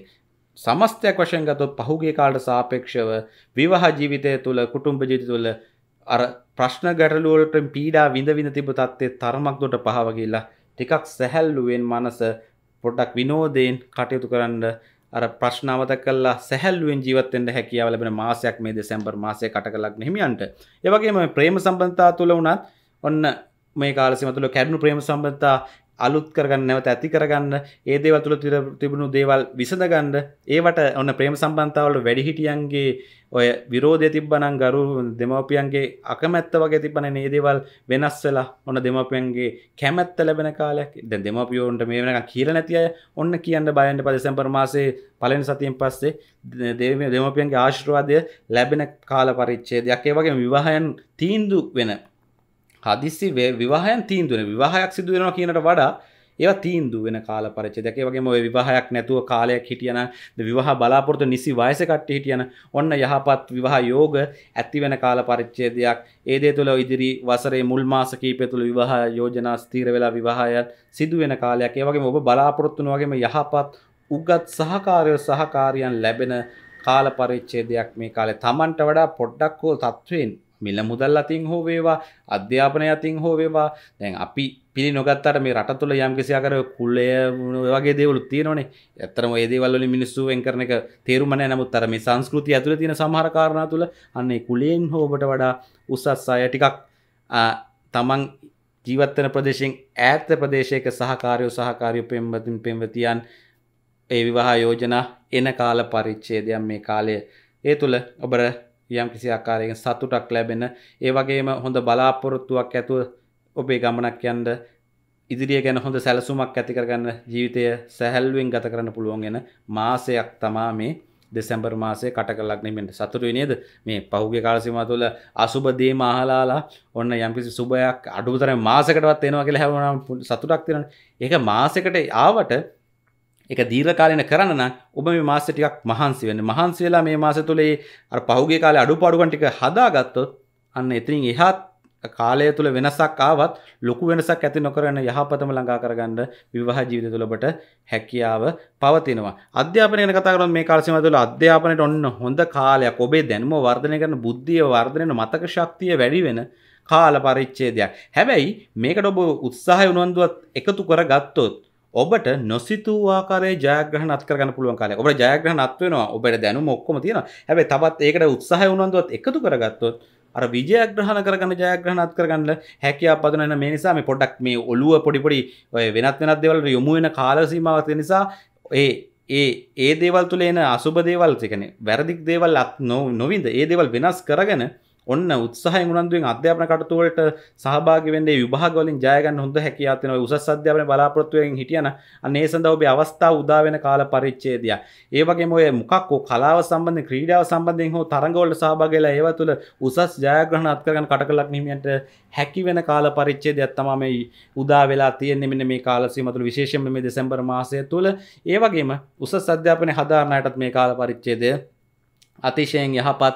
සමස්තයක් වශයෙන් ගතොත් පහුගේ කාලට සාපේක්ෂව විවාහ ජීවිතය තුළ කුටුම්ප ජීවිත තුළ අර ප්‍රශ්න ගැටලුවලට පීඩා විඳ විඳ තිබ තත්ත්ේ තරමක් දොට පහවගේලා ටිකක් සැහැල්ලුවෙන් මනස පොඩ්ඩක් විනෝදයෙන් කටයුතු කරන්න අර ප්‍රශ්නාවත කල්ලා සැහැල්ුවෙන් ජීවත්තෙන්ට හැකියාව ලැබෙන මාසයක් මේ දෙසැම්බර් මාසය කට කලක් නහිමියන්ට ඒවගේම ප්‍රේම සම්බන්තා තුළ වුණත් ඔන්න මේ කාලසිමතුළ කැඩුණු ප්‍රේම සම්බන්තා අලුත් කරගන්න නැවත ඇති කරගන්න ඒ දේවල් තුළ තිබුණු දේවල් විසඳගන්න ඒවට ඔන්න ප්‍රේම සම්බන්තාවල වැඩිහිටියන්ගේ ඔය විරෝධය තිබ්බනම් ගරු දෙමවපියන්ගේ අකමැත්ත වගේ තිබන ඒ දේවල් වෙනස් වෙලා ඔන්න දෙමවපියන්ගේ කැමැත්ත ලැබෙන කාලයක් දැ දෙමපියෝන්ට මේ වෙන කියල නැතිය ඔන්න කියන්න බයන්ට පදෙසැම්පර් මාසේ පලෙන් සතියෙන් පස්සේ දේම දෙමපියන්ගේ ආශ්‍රවාදය ලැබෙන කාල පරිච්චේ දෙයක් ඒ වගේ විවාහයන් තීන්දු වෙන හදිස්සි විවාහයන් තීන්දුවන විවාහයක් සිදුවෙනවා කියනට වඩා ඒව තීන්දුව වෙන කාල පරිච්ඡේදයක ඒ වගේම ඔය විවාහයක් නැතුව කාලයක් හිටියන විවාහ බලාපොරොත්තු නිසි වයස කට්ටිය හිටියන ඔන්න යහපත් විවාහ යෝග ඇති වෙන කාල පරිච්ඡේදයක් ඒ දේ තුළ ඉදිරි වසරේ මුල් මාස කීපය තුළ විවාහ යෝජනා ස්ථිර වෙලා විවාහය සිදු වෙන කාලයක් ඒ වගේම ඔබ බලාපොරොත්තු වෙන වගේම යහපත් උගත් සහකාරයෝ සහකාරියන් ලැබෙන කාල පරිච්ඡේදයක් මේ කාලේ Tamanට වඩා පොඩ්ඩක් හෝ තත්වෙන්නේ මිල මුදල් අතින් හෝ වේවා අධ්‍යාපනය අතින් හෝ වේවා දැන් අපි පිළි නොගත්තට මේ රට තුළ යම් කිසි අකර කුල්ලය වගේ දේවල් තියෙනවනේ ඇත්තටම ඒ දේවල් වලින් මිනිස්සු වෙන් කරන එක තේරුම නැහැ නමුත් අර මේ සංස්කෘතිය ඇතුළේ තියෙන සමහර කාරණා තුළ අන්න ඒ කුලයෙන් හෝ ඔබට වඩා උසස් අය ටිකක් තමන් ජීවත්වන ප්‍රදේශයෙන් ඈත ප්‍රදේශයක සහකාරයෝ සහකාරයෝ පෙම්වතින් පෙම්වතියන් ඒ විවාහ යෝජනා එන කාල පරිච්ඡේදයන් මේ කාලය ඒ තුළ ඔබට යම් කිසි ආකාරයෙන් සතුටක් ලැබෙන ඒ වගේම හොඳ බලාපොරොත්තුවක් ඇතුව ඔබේ ගමනක් යන්න ඉදිරිය ගැන හොඳ සැලසුමක් ඇති කරගන්න ජීවිතය සැහැල්ලුවෙන් ගත කරන්න පුළුවන් ගැන මාසයක් තමා මේ දෙසැම්බර් මාසේ කටකලක් නෙමෙන්ට සතුටුයි නේද මේ පහුගේ කාලසීමා තුළ අසුබ දේ මහලාලා ඔන්න යම්කිසි සුබයක් අඩුතරම මාසකටවත් එනවා කියලා හැවුණා සතුටක් තියෙනවා ඒක මාසෙකට ආවට එක දීර්ඝකාලීන කරන්න නම් ඔබ මේ මාසෙ ටිකක් මහන්සි වෙන්න. මහන්සි වෙලා මේ මාස තුලේ අර පහුගිය කාලේ අඩුපාඩුකම් ටික හදාගත්තොත් අන්න එතනින් එහා කාලය තුල වෙනසක් ආවත් ලොකු වෙනසක් ඇති නොකරන යහපතම ළඟා කරගන්න විවාහ ජීවිතය තුළ ඔබට හැකියාව පවතිනවා. අධ්‍යාපනය ගැන කතා කරනොත් මේ කාල සීමාව තුළ අධ්‍යාපනයේ ඔන්න හොඳ කාලයක් ඔබේ දැනුම වර්ධනය කරන බුද්ධිය වර්ධනය වෙන මතක ශක්තිය වැඩි වෙන කාල පරිච්ඡේදයක්. හැබැයි මේකට ඔබ උත්සාහය උනන්දුවත් එකතු කරගත්තොත් ඔබට නොසිතූ ආකාරයේ ජයග්‍රහණ අත් කරගන්න පුළුවන් කාලයක්. ඔබට ජයග්‍රහණ අත් වෙනවා. ඔබට දැනුම ඔක්කොම තියෙනවා. හැබැයි තවත් ඒකට උත්සාහය උනන්දුවත් එකතු කරගත්තොත් අර විජයග්‍රහණ කරගන්න ජයග්‍රහණ අත් කරගන්න හැකියාව පදනන මේ නිසා මේ පොඩ්ඩක් මේ ඔළුව පොඩි පොඩි ඔය වෙනත් වෙනත් දේවල් වලට යොමු වෙන කාල සීමාවක් තියෙන නිසා ඒ ඒ ඒ දේවල් තුල එන අසුබ දේවල් කියන්නේ වැරදි දේවල් අත් නොවින්ද ඒ දේවල් වෙනස් කරගෙන ඔන්න උත්සාහ මුණන්දුවෙන් අධ්‍යාපන කටතුවලට සහභාගවෙන්නේ විභාගවලින් ජයගන්න හොඳ හැකියාතින උසස් අධ්‍යාපන බලාපොරොත්තුවෙන් හිටියන අනේ සඳහා ඔබේ අවස්ථා උදා වෙන කාල පරිච්ඡේදය. ඒ වගේම ඔය මොකක් හෝ කලාව සම්බන්ධ ක්‍රීඩාව සම්බන්ධයෙන් හෝ තරඟවලට සහභාගී වෙලා ඒව තුළ උසස් ජයග්‍රහණ අත්කරගන්න කටකලක් හිමියන්ට හැකි වෙන කාල පරිච්ඡේදයක් තමයි මේ උදා වෙලා තියෙන්නේ මෙන්න මේ කාල සීමාව තුළ විශේෂයෙන්ම මේ දෙසැම්බර් මාසය තුළ ඒ වගේම උසස් අධ්‍යාපනයේ හදාරණයටත් මේ කාල පරිච්ඡේදය අතිශයෙන් යහපත්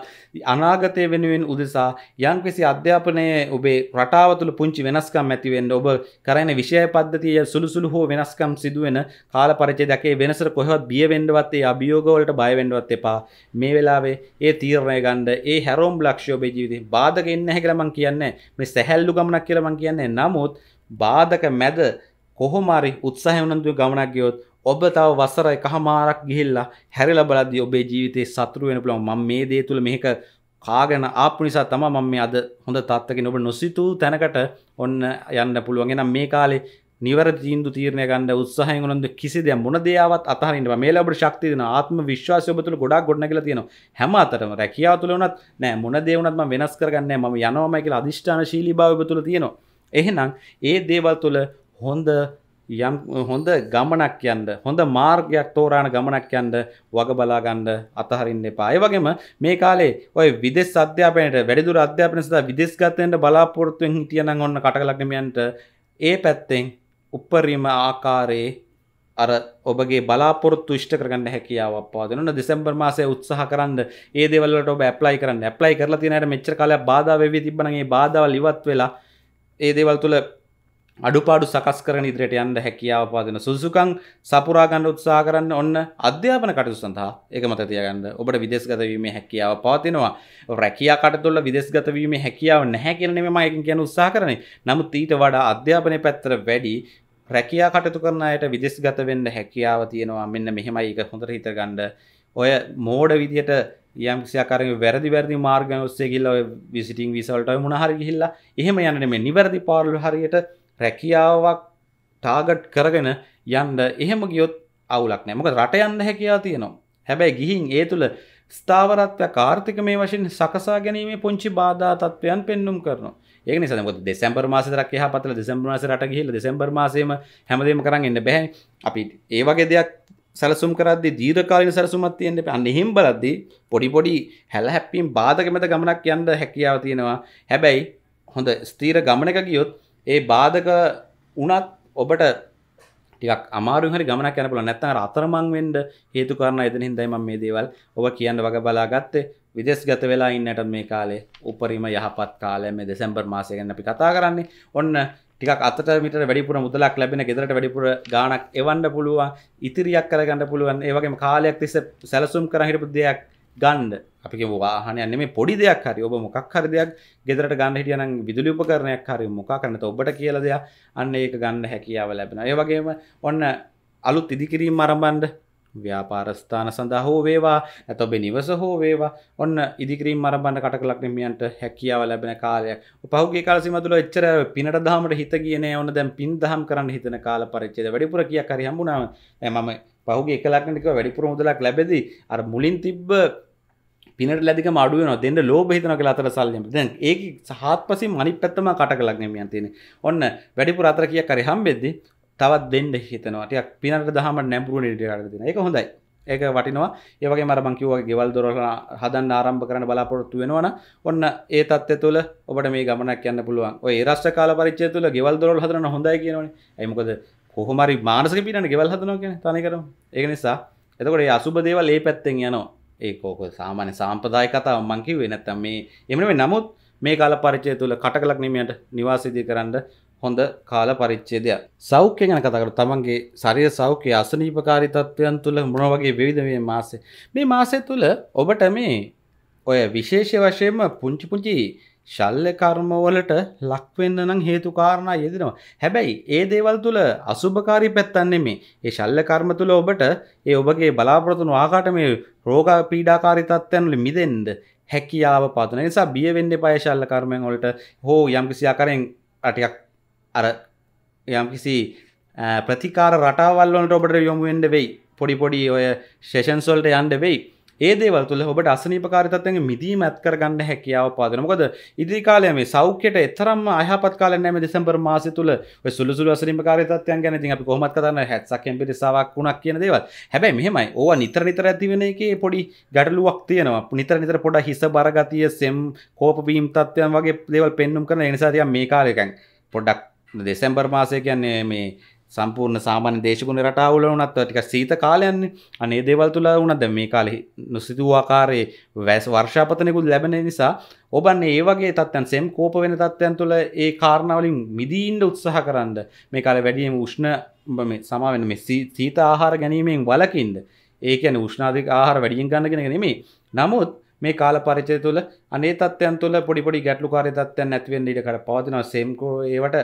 අනාගතය වෙනුවෙන් උදෙසා යම්කිසි අධ්‍යාපනයේ ඔබේ රටාව තුළ පුංචි වෙනස්කම් ඇතිවෙන්න ඔබ කරන විෂය පද්ධතිය සුළුසුළු හෝ වෙනස්කම් සිදුවෙන කාල පරිචය දැකේ වෙනසට කොහෙවත් බිය වෙන්නවත් ඒ අභියෝගවලට බය වෙන්නවත් එපා මේ වෙලාවේ ඒ තීරණය ගන්න ඒ හැරෝම් ලක්ෂ්‍ය ඔබේ ජීවිතේ බාධක එන්නේ නැහැ කියලා මම කියන්නේ මේ සැහැල්ලු ගමනක් කියලා මම කියන්නේ නමුත් බාධක මැද කොහොම හරි උත්සාහය උනන්දු ගමනක් ගියොත් ඔබ තව වසර එකහමාරක් ගිහිල්ලා හැරිලා බලද්දී ඔබේ ජීවිතේ සතුරු වෙන පුළුවන් මම මේ දේ තුල මේක කාගෙන ආපු නිසා තමයි මම මේ අද හොඳ තාත්තකින් ඔබ නොසිතූ තැනකට ඔන්න යන්න පුළුවන් එහෙනම් මේ කාලේ නිවැරදි තීන්දුව තීරණය ගන්න උත්සාහයෙන් උනන්දු කිසි දෙයක් මොන දේවත් අතහරින්න බෑ මේ ලැබුණු ශක්තිය දෙන ආත්ම විශ්වාසය ඔබ තුල ගොඩාක් ගොඩනගලා තියෙනවා හැම අතරම රැකියාව තුල වුණත් නෑ මොන දේ වුණත් මම වෙනස් කරගන්නේ නෑ මම යනවාමයි කියලා අදිෂ්ඨානශීලීභාවය ඔබ තුල තියෙනවා එහෙනම් ඒ දේවල් තුල හොඳ යම් හොඳ ගමනක් යන්න හොඳ මාර්ගයක් තෝරාණ ගමනක් යන්න වග බලාගන්න අතහරින්න එපා. ඒ වගේම මේ කාලේ ඔය විදේශ අධ්‍යාපනයට වැඩිදුර අධ්‍යාපනය සඳහා විදේශගත වෙන්න බලාපොරොත්තුෙන් හිටියනම් ඔන්න කටකලගමියන්ට ඒ පැත්තෙන් උපරිම ආකාරයේ අර ඔබගේ බලාපොරොත්තු ඉෂ්ට කරගන්න හැකියාව පාදන දෙසම්බර් මාසය උත්සාහ කරන්න ඒ දෙවලට ඔබ ඇප්ලයි කරන්න ඇප්ලයි කරලා තියෙනට මෙච්චර කාලයක් බාධා වෙවී තිබ්බනම් ඒ බාධාවල් ඉවත් වෙලා ඒ දේවල් තුළ අඩුපාඩු සකස් කරන ඉදිරියට යන්න හැකියාව පාදන සුසුකං සපුරාගන්න උත්සා කරන්න ඔන්න අධ්‍යාපන කටයු සඳහා එක මත තියගන්න ඔබට විදෙස්ගතවීමේ හැකියාව පවතිනවා රැකයා කටතුල විදෙස්ගතවීමේ හැකියාව නැහැ කියලනෙ මයකින් කියන උත්සා කරන නමුත් ඊට වඩා අධ්‍යාපනය පැත්තර වැඩි රැකයා කටතු කරන්නයට විදෙස්ගත වෙන්න හැකියාව තියෙනවා මෙන්න මෙහෙමයි එක හොඳට හිතගණ්ඩ ඔය මෝඩ විදියට යම්සිකාර වැරදි වැරදි මාර්ගන ඔස්සේ ගිල්ල විසිටිං විසල්ට මොනහරි හිල්ලා එහෙම යනම නිවැරදි පාර්ල හරියට රැකියාවක් ටාගට් කරගෙන යන්ඩ එහෙම ගියොත් අවුලක් නෑමක රට යන්න හැකයා තියනවා හැබැයි ගිහින් ඒ තුළ ස්ථාවරත්ව කාර්ථික මේ වශයෙන් සකසා ගැනීම පුංචි බාධා තත්වයන් පෙන්නුම් කරන ඒ නිසම දෙෙසම්බර් මාසරක් හ පතල දෙෙසම්බර් රට හිල දෙෙසම්බර් මාසම හැමදීම කරන්න බැහැ අපි ඒ වගේ දෙයක් සැලසුම් කරද දීර්කාලන සැසුමත් තියෙන්ට අන්න හිම් බලද්දී පොඩිපොඩි හැල හැප්පීම් බාධකමත ගමනක් යන්න හැකියාව තියෙනවා හැබැයි හොඳ ස්තීර ගමනක ගියොත් ඒ බාධක වනත් ඔබට ටිකක් අමාරුන් හරි ගමනක් යන පුළුවන් නැත්නම් අතරමං වෙන්න හේතු කාරණා එතන හින්දායි මම මේ දේවල් ඔබ කියන්න වග බලා ගත්තේ විදේශගත වෙලා ඉන්නට මේ කාලේ උපරිම යහපත් කාලය මේ දෙසැම්බර් මාසය ගැන අපි කතා කරන්නේ ඔන්න ටිකක් අතට මිටර වැඩිපුර මුදලක් ලැබෙන ගෙදරට වැඩිපුර ගාණක් එවන්න පුළුවන් ඉතිරියක් කරගන්න පුළුවන් ඒ වගේම කාලයක් තිස්සේ සැලසුම් කරන් හිටපු දෙයක් ගන්න අපික වාහනයන්න මේ පොඩි දෙයක් හරි ඔබ මොකක් හරි දෙයක් ගෙදරට ගන්න හිටියනම් විදුලි උපකරණයක් හරි මොකක් කරන්නත ඔබට කියලා දෙයක් අන්න ඒක ගන්න හැකියාව ලැබෙන. ඒ වගේම ඔන්න අලුත් ඉදිකිරීම් ආරම්භන්න ව්‍යාපාරස්ථාන සඳහා හෝ වේවා නැත්නම් ඔබේ නිවස හෝ වේවා ඔන්න ඉදිකිරීම් ආරම්භන්න කටකලක් නිමියන්ට හැකියාව ලැබෙන කාලයක්. පහුගිය කාල සීමා තුළ එච්චර පිනට දහමට හිත ගියේ නෑ. ඔන්න දැන් පින් දහම් කරන්න හිතන කාල පරිච්ඡේද වැඩිපුර කීයක් හරි හම්බුණාම මම පහුගිය එක ලක්ෂණිකව වැඩිපුර මුදලක් ලැබෙදී අර මුලින් තිබ්බ පිනට ලැදික මඩුවන දෙන්න ලෝබ හිතන කළ අතර සල්ලම දැන් ඒ සහත් පසි මනි පැත්තම කටකලක්නමියන් තියෙන ඔන්න වැඩිපුර අතර කිය කරි හම්බෙද්ද තවත් දෙන්න හිතනවාටයක් පිනට දහම නැම්පුරු නිටරදින එක හොඳයි ඒක වටිනවා ඒවගේ මරමං කිව්වගේ ගෙවල් දොරල හදන්න ආරම්භ කරන බලාපොරොත්තු වෙනවන ඔන්න ඒ තත්ත්වය තුළ ඔබට මේ ගමනක් යන්න පුළුවන් ඔය රෂ්ට කාල පරිච්ඡය තුළ ගෙවල් දොරල් හදන හොඳයි කියනවනේ ඇයි මොකද කොහොමරි මානසික පිනන ගෙවල් හදනවා කියන තනිකරම ඒක නිසා එතකොට ඒ අසුබ දේවල් ඒ පැත්තෙන් යනවා ඒකෝක සාමාන්‍ය සාම්පදාය කතාව මංකි වෙනත්තම් මේ එමනවේ නමුත් මේ කාල පරිච්චය තුළ කටකලක් නීමයට නිවාසිදී කරන්න හොඳ කාල පරිච්චේදයක් සෞඛ්‍ය ගැන කතකට තමන්ගේ සරය සෞඛ්‍ය අසනීපකාරිතත්වයන් තුළ මොන වගේ විවිධමය මාසේ මේ මාසය තුළ ඔබට මේ ඔය විශේෂ වශයෙන්ම පුංචි පුංචි ශල්්‍ය කර්මවලට ලක්වෙන්න නම් හේතු කාරණා යෙදෙනවා. හැබැයි ඒ දේවල් තුළ අසුභකාරී පැත්තන්නේ මේ ඒ ශල්්‍ය කර්ම තුළ ඔබට ඒ ඔබගේ බලාපොරොතුන ආකාට මේ රෝග පීඩාකාරී තත්ත්වයන්වල මිදෙන්ද හැකියාව පතුන නිසා බිය වෙන්න එපා ශල්්‍ය කර්මෙන් වලට හෝ යම්කිසි ආකාරයෙන් ටිකක් අර යම්කිසි ප්‍රතිකාර රටාවල් වලට ඔබට යොමු වෙන්න වෙයි. පොඩි පොඩි ඔය සෙෂන්ස් වලට යන්න වෙයි. ඒ දේවල් තුළ ඔබට අසනීපකාරිතත්වයෙන් මිදීම ඇත් කරගන්න හැකියාව පාදන මොකද ඉදිරි කාලය මේ සෞඛ්‍යයට එතරම්ම අයහපත් කාලයක් නැහැ මේ දෙසැම්බර් මාසය තුළ ඔය සුළු සුළු අසනීපකාරිතත්වයන් ගැන ඉතින් අපි කොහොමත් කතා කරන්නේ 70ක් එම්පිරිසාවක් වුණක් කියන දේවල් හැබැයි මෙහෙමයි ඕවා නිතර නිතර ඇති වෙන එකේ පොඩි ගැටලුවක් තියෙනවා නිතර නිතර පොඩ හිස බරගතිය සෙම් කෝපවීම් තත්ත්වයන් වගේ දේවල් පෙන්නුම් කරන ඒ නිසා තියා මේ කාලෙකන් පොඩ්ඩක් දෙසැම්බර් මාසය කියන්නේ මේ සම්පූර්ණ සාමාන්‍ය දේශගුණ රටාවල වුණත් ටික සීත කාලයන්නේ අනේ දේවල් තුළ වුණත් දැන් මේ කාලේ නොසිතූ ආකාරයේ වැස් වර්ෂාපතනෙකුත් ලැබෙන නිසා ඔබන්නේ ඒ වගේ තත්ත්වයන් සෙම් කෝප වෙන තත්ත්වයන් තුළ ඒ කාරණාවලින් මිදීන්න උත්සාහ කරන්න මේ කාලේ වැඩියෙන් උෂ්ණ මේ සමාවෙන මේ සීත ආහාර ගැනීමෙන් වළකින්ද ඒ කියන්නේ උෂ්ණාධික ආහාර වැඩියෙන් ගන්න කෙනෙක් නෙමෙයි නමුත් මේ කාල පරිචය තුළ අනේ තත්ත්වයන් තුළ පොඩි පොඩි ගැටලුකාරී තත්ත්වයන් නැති වෙන්න ඉඩ කඩ පවතිනවා සෙම්කෝ ඒවට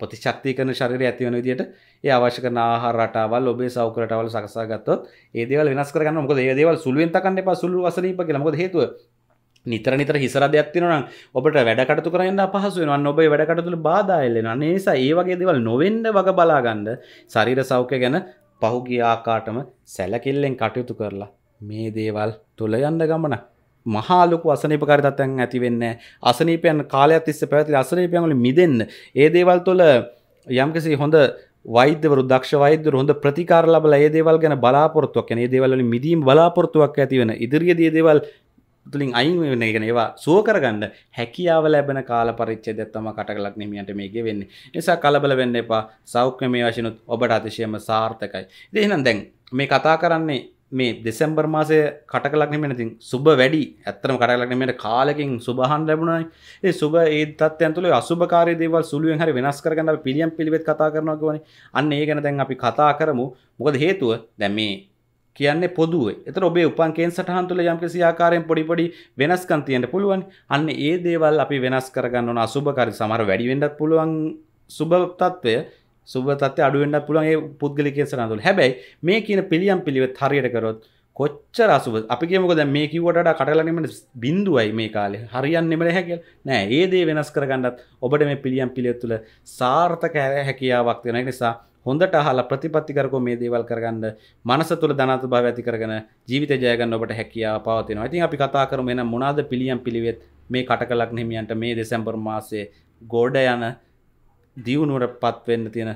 ප්‍රතිශක්ති කරන ශරීරය ඇතිවන විදිට ඒ අවශ්‍යක නාහා රටාවල් ඔබේ සෞකරටවල සකසාගත්තොත් ඒදවල් වෙනස් කරන්න මොක ඒදවල් සුළුවෙන් කන්න පසුළු වසනීප කියලමොද හේතුව නිතර නිතර හිසරද ඇත්තිනනම් ඔබට වැඩකටතු කරන්න පහසුවෙන් ඔබේ වැඩකටතුළ බාදාල්ලෙන නිසා ඒ වගේ දෙවල් නොවෙන්ඩ වග බලාගන්ඩ ශරීර සෞඛ්‍ය ගැන පහුගියාකාටම සැලකිල්ලෙන් කටයුතු කරලා මේ දේවල් තුළ යන්න ගමනක් මහාලොකු අසනීපකාරී තත්ත්වයන් ඇති වෙන්නේ අසනීපයන් කාලයක් තිස්සේ පැවති අසනීපයන් වලින් මිදෙන්න ඒ දේවල් තුළ යම්කිසි හොඳ වෛද්‍යවරු දක්ෂ වෛද්‍යවරු හොඳ ප්‍රතිකාර ලබලා ඒ දේවල් ගැන බලාපොරොත්තුවක් يعني ඒ දේවල් වලින් මිදීම බලාපොරොත්තුවක් ඇති වෙන ඉදිරියේදී දේවල් තුළින් අයින් වෙන එක ඒවා සුව කරගන්න හැකියාව ලැබෙන කාල පරිච්ඡේදයක් තමයි කටකලක් නිමියන්ට මේකේ වෙන්නේ. නිසා කලබල වෙන්න එපා. සෞඛ්‍යමය වශයෙන් ඔබට අතිශයම සාර්ථකයි. ඉතින් එහෙනම් දැන් මේ කතා කරන්නේ මේ දෙසම්බර් මාසය කටකලක් නෙමෙනතින් සුබ වැඩි ඇත්තරම කටලක් නෙමට කාලකින් සුබහන් ලැබුණයි ඒ සුබ ඒ තත්යන් තුළ අසුභකාරය දේවල් සුළුවෙන් හරි වෙනස් කරගන්න පිළියම් පිළිවෙත් කතා කරනවා ගවන අන්න ඒ ගැන දැන් අපි කතා කරමු මොකද හේතුව දැන් මේ කියන්නේ පොදුව එතර ඔබේ උපන් කේන් සටහන් තුළ යම් කිසි ආකාරයෙන් පොඩි පොඩි වෙනස්කම් තියෙන්න පුළුවන් අන්න ඒ දේවල් අපි වෙනස් කරගන්න ඕන අසුභකාරී සමහර වැඩි වෙන්නත් පුළුවන් සුබ තත්ත්වය සුබ තත්ය අඩුවෙන්න්න පුළන්ගේ පුද්ගලිකේ සනතුල හැබැයි මේ කියන පිළියම් පිළිවෙත් හරියට කරොත් කොච්චර අසුබ අපිගේමක දැ මේ කිවට කටලනීමට බිඳුවයි මේ කාලෙ හරියන්නෙමට හැකල් නෑ ඒදේ වෙනස් කරගන්නත් ඔබට මේ පිළියම් පිළියත්තුළ සාර්ථක හැකියාවක් වෙන නිසා හොඳට අහලා ප්‍රතිපත්තිකරක මේ දේවල් කරගන්න මනස තුළ ධනත භාව ඇති කරගෙන ජීවිත ජයගන්න ඔබට හැකියාව පවතිනවා. ඉතින් අපි කතා කරමු එන මොනවාද පිළියම් පිළිවෙත් මේ කටකලක් හිමියන්ට මේ දෙසැම්බර් මාසයේ ගොඩ යන දියුණුවට පත්වෙන්න තියෙන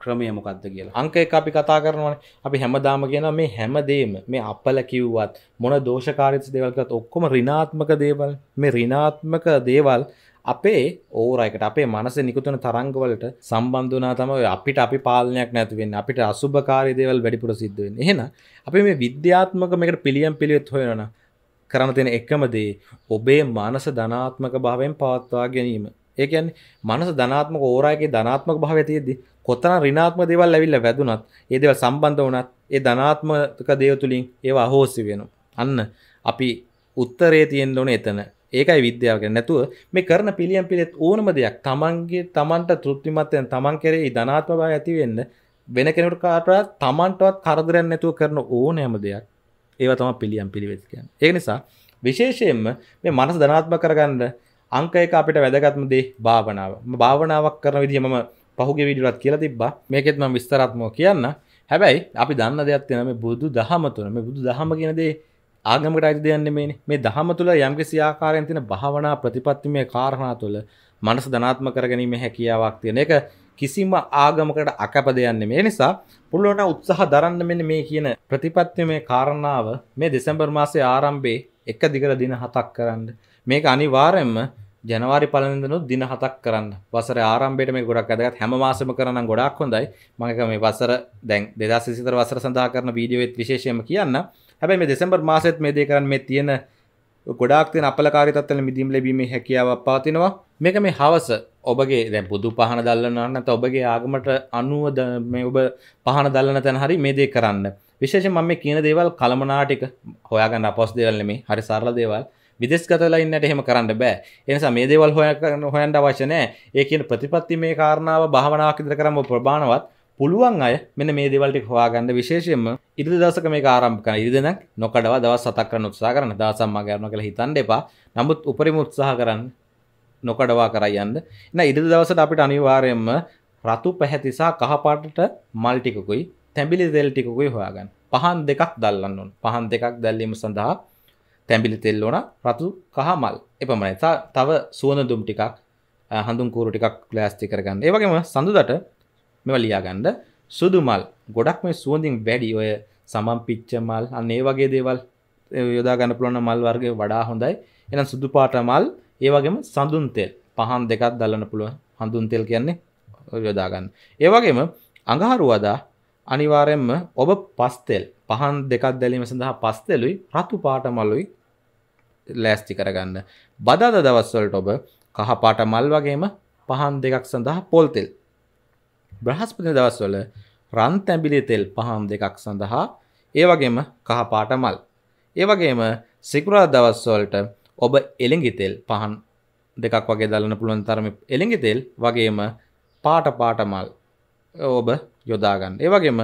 ක්‍රමය මොකක්ද කියලා අංක එක අපි කතා කරනවන අපි හැමදාම කියෙන මේ හැමදේම මේ අපල කිව්වත් මොන දෝෂකාරිත දෙවල්කත් ඔක්කොම රිනාත්මක දේවල් මේ රිනාත්මක දේවල් අපේ ඕරයිකට අපේ මනස නිකුතන තරංගවලට සම්බන්ධනා තම අපිට අපි පාලනයක් නැතිවෙන් අපිට අසුභකාරි දේවල් වැඩිපුර සිද්ධුවෙන් එහෙන අපි මේ විද්‍යාත්මක මේකට පිළියම් පිළිවෙත් හොයන කරන තියෙන එකම දේ ඔබේ මනස ධනාත්මක භාවයෙන් පවත්වා ගැනීම ඒකන් මනස ධනාත්මක ඕරාගේ ධනාත්මක භාව ඇතියෙදදි කොතන රිනාත්ම දෙවල් ඇවිල්ල වැදුනත් ඒදවල් සම්බන්ධ වනත් ඒ ධනාත්මක දේව තුළින් ඒව අහෝසි වෙන. අන්න අපි උත්තරේ තියෙන් ඕන එතන ඒකයි විද්‍යාවක නැතුව මේ කරන පිළියම් පිළිත් ඕනම දෙයක් තමන්ගේ තමන්ට තෘප්තිමත්යන් තමන් කෙරේ ධනාත්ම භාව ඇතිවෙන්න වෙන කෙනට කාටත් තමන්ටවත් කරදරයන් නැතුව කරන ඕනෑම දෙයක් ඒව තම පිළියම් පිළිවෙත් කියන්න. ඒ නිසා විශේෂයෙන්ම මේ මනස ධනාත්ම කරගන්න අංක එක අපිට වැදගත්ම දේ භාවනාව භාවනාවක් කරන විදිහ මම පහුගේ විඩියෝවත් කියලා තිබ්බා මේකෙත් මම විස්තරාත්මකව කියන්න හැබැයි අපි දන්න දෙයක් තියෙනවා මේ බුදු දහම තුන මේ බුදු දහම කියන දේ ආගමකට අයිති දෙයක් නෙමෙයිනේ මේ දහම තුල යම්කිසි ආකාරයෙන් තියෙන භාවනා ප්‍රතිපත්තිමේ කාරණා තුල මනස ධනාත්මක කරගැනීමේ හැකියාවක් තියෙන එක කිසිම ආගමකට අකප දෙයක් නෙමෙයි. ඒ නිසා පුළුවන් උත්සාහ දරන්න මෙන්න මේ කියන ප්‍රතිපත්තිමේ කාරණාව මේ දෙසැම්බර් මාසයේ ආරම්භයේ එක දිගට දින හතක් කරන්නේ මේක අනිවාර්යෙන්ම ජනවාරි පලඳනුත් දින හතක් කරන්න වසර ආරම්භයට මේ ගොඩක් ඇදගත් හැම මාසම කරන ගොඩක් හොඳයි මඟක මේ වසර දැන් දෙදා සිතර වසර සඳහා කරන වීඩියෝත් විශේෂයම කියන්න හැබැයි මේ දෙසම්බර් මාසෙත් මේ දේ කරන්න මේ තියෙන ගොඩක් තියෙන අපලකාරීතත්වල මිදීම් ලැබීමේ හැකියාවක් පවතිනවා මේක මේ හවස ඔබගේ දැන් බුදු පහන දල්ලනවා නැත්නම් ඔබගේ ආගමට අනුව මේ ඔබ පහන දල්ලන තැන හරි මේ දේ කරන්න විශේෂයෙන් මම මේ කියන දේවල් කලමනාටික හොයාගන්න අපොස් දේවල් නෙමෙයි හරි සරල දේවල් විදෙස් ගතලා ඉන්නට එහෙම කරන්න බෑ එනිසා මේ දේවල් හොය හොයන්ට අවශ්‍ය නැහැ ඒ කියන ප්‍රතිපත්ති මේ කාරණාව භාවනාවක් ඉදර කරම ප්‍රබාණවත් පුළුවන් අය මෙන්න මේ දේවල් ටික හොයාගන්න විශේෂයෙන්ම ඉරිදා දවසක මේක ආරම්භ කරන ඉරිදා නම් නොකඩව දවස් 7ක් කරන්න උත්සාහ කරන්න දවස් සම්මා කරනවා කියලා හිතන්න එපා නමුත් උපරිම උත්සාහ කරන්න නොකඩවා කරයි යන්න එහෙනම් ඉරිදා දවසට අපිට අනිවාර්යයෙන්ම රතු පැහැති සහ කහපාටට මල් ටිකකුයි තැඹිලි තෙල් ටිකකුයි හොයාගන්න පහන් දෙකක් දැල්ලන්න ඕන පහන් දෙකක් දැල්වීම සඳහා තැඹිලි තෙල් ඕන රතු කහ මල් එපමණයි. තව සුවඳ දුම් ටිකක් හඳුන් කූරු ටිකක් ප්ලාස්ටික් කරගන්න. ඒ වගේම සඳුදට මේවා ලියා ගන්න. සුදු මල් ගොඩක් මේ සුවඳින් වැඩි ඔය සමම් පිච්ච මල් අන්න ඒ වගේ දේවල් යොදා ගන්න පුළුවන් මල් වර්ගය වඩා හොඳයි. එහෙනම් සුදු පාට මල් ඒ වගේම සඳුන් තෙල් පහන් දෙකක් දල්ලන්න පුළුවන්. හඳුන් තෙල් කියන්නේ යොදා ගන්න. ඒ වගේම අඟහරුවාදා අනිවාර්යයෙන්ම ඔබ පස් තෙල් පහන් දෙකක් දැලීම සඳහා පස් තෙලුයි රතු පාට මලුයි ලෑස්ති කරගන්න බදාද දවස්වලට ඔබ කහපාට මල් වගේම පහන් දෙකක් සඳහා පොල්තෙල් බ්‍රහස්පති දවස්වල රන් තැඹිලි තෙල් පහන් දෙකක් සඳහා ඒ වගේම කහපාට මල් ඒ වගේම සිකුරා දවස්වලට ඔබ එළඟි තෙල් පහන් දෙකක් වගේ දලන්න පුළුවන් තරම එළඟි තෙල් වගේම පාට පාට මල් ඔබ යොදාගන්න ඒ වගේම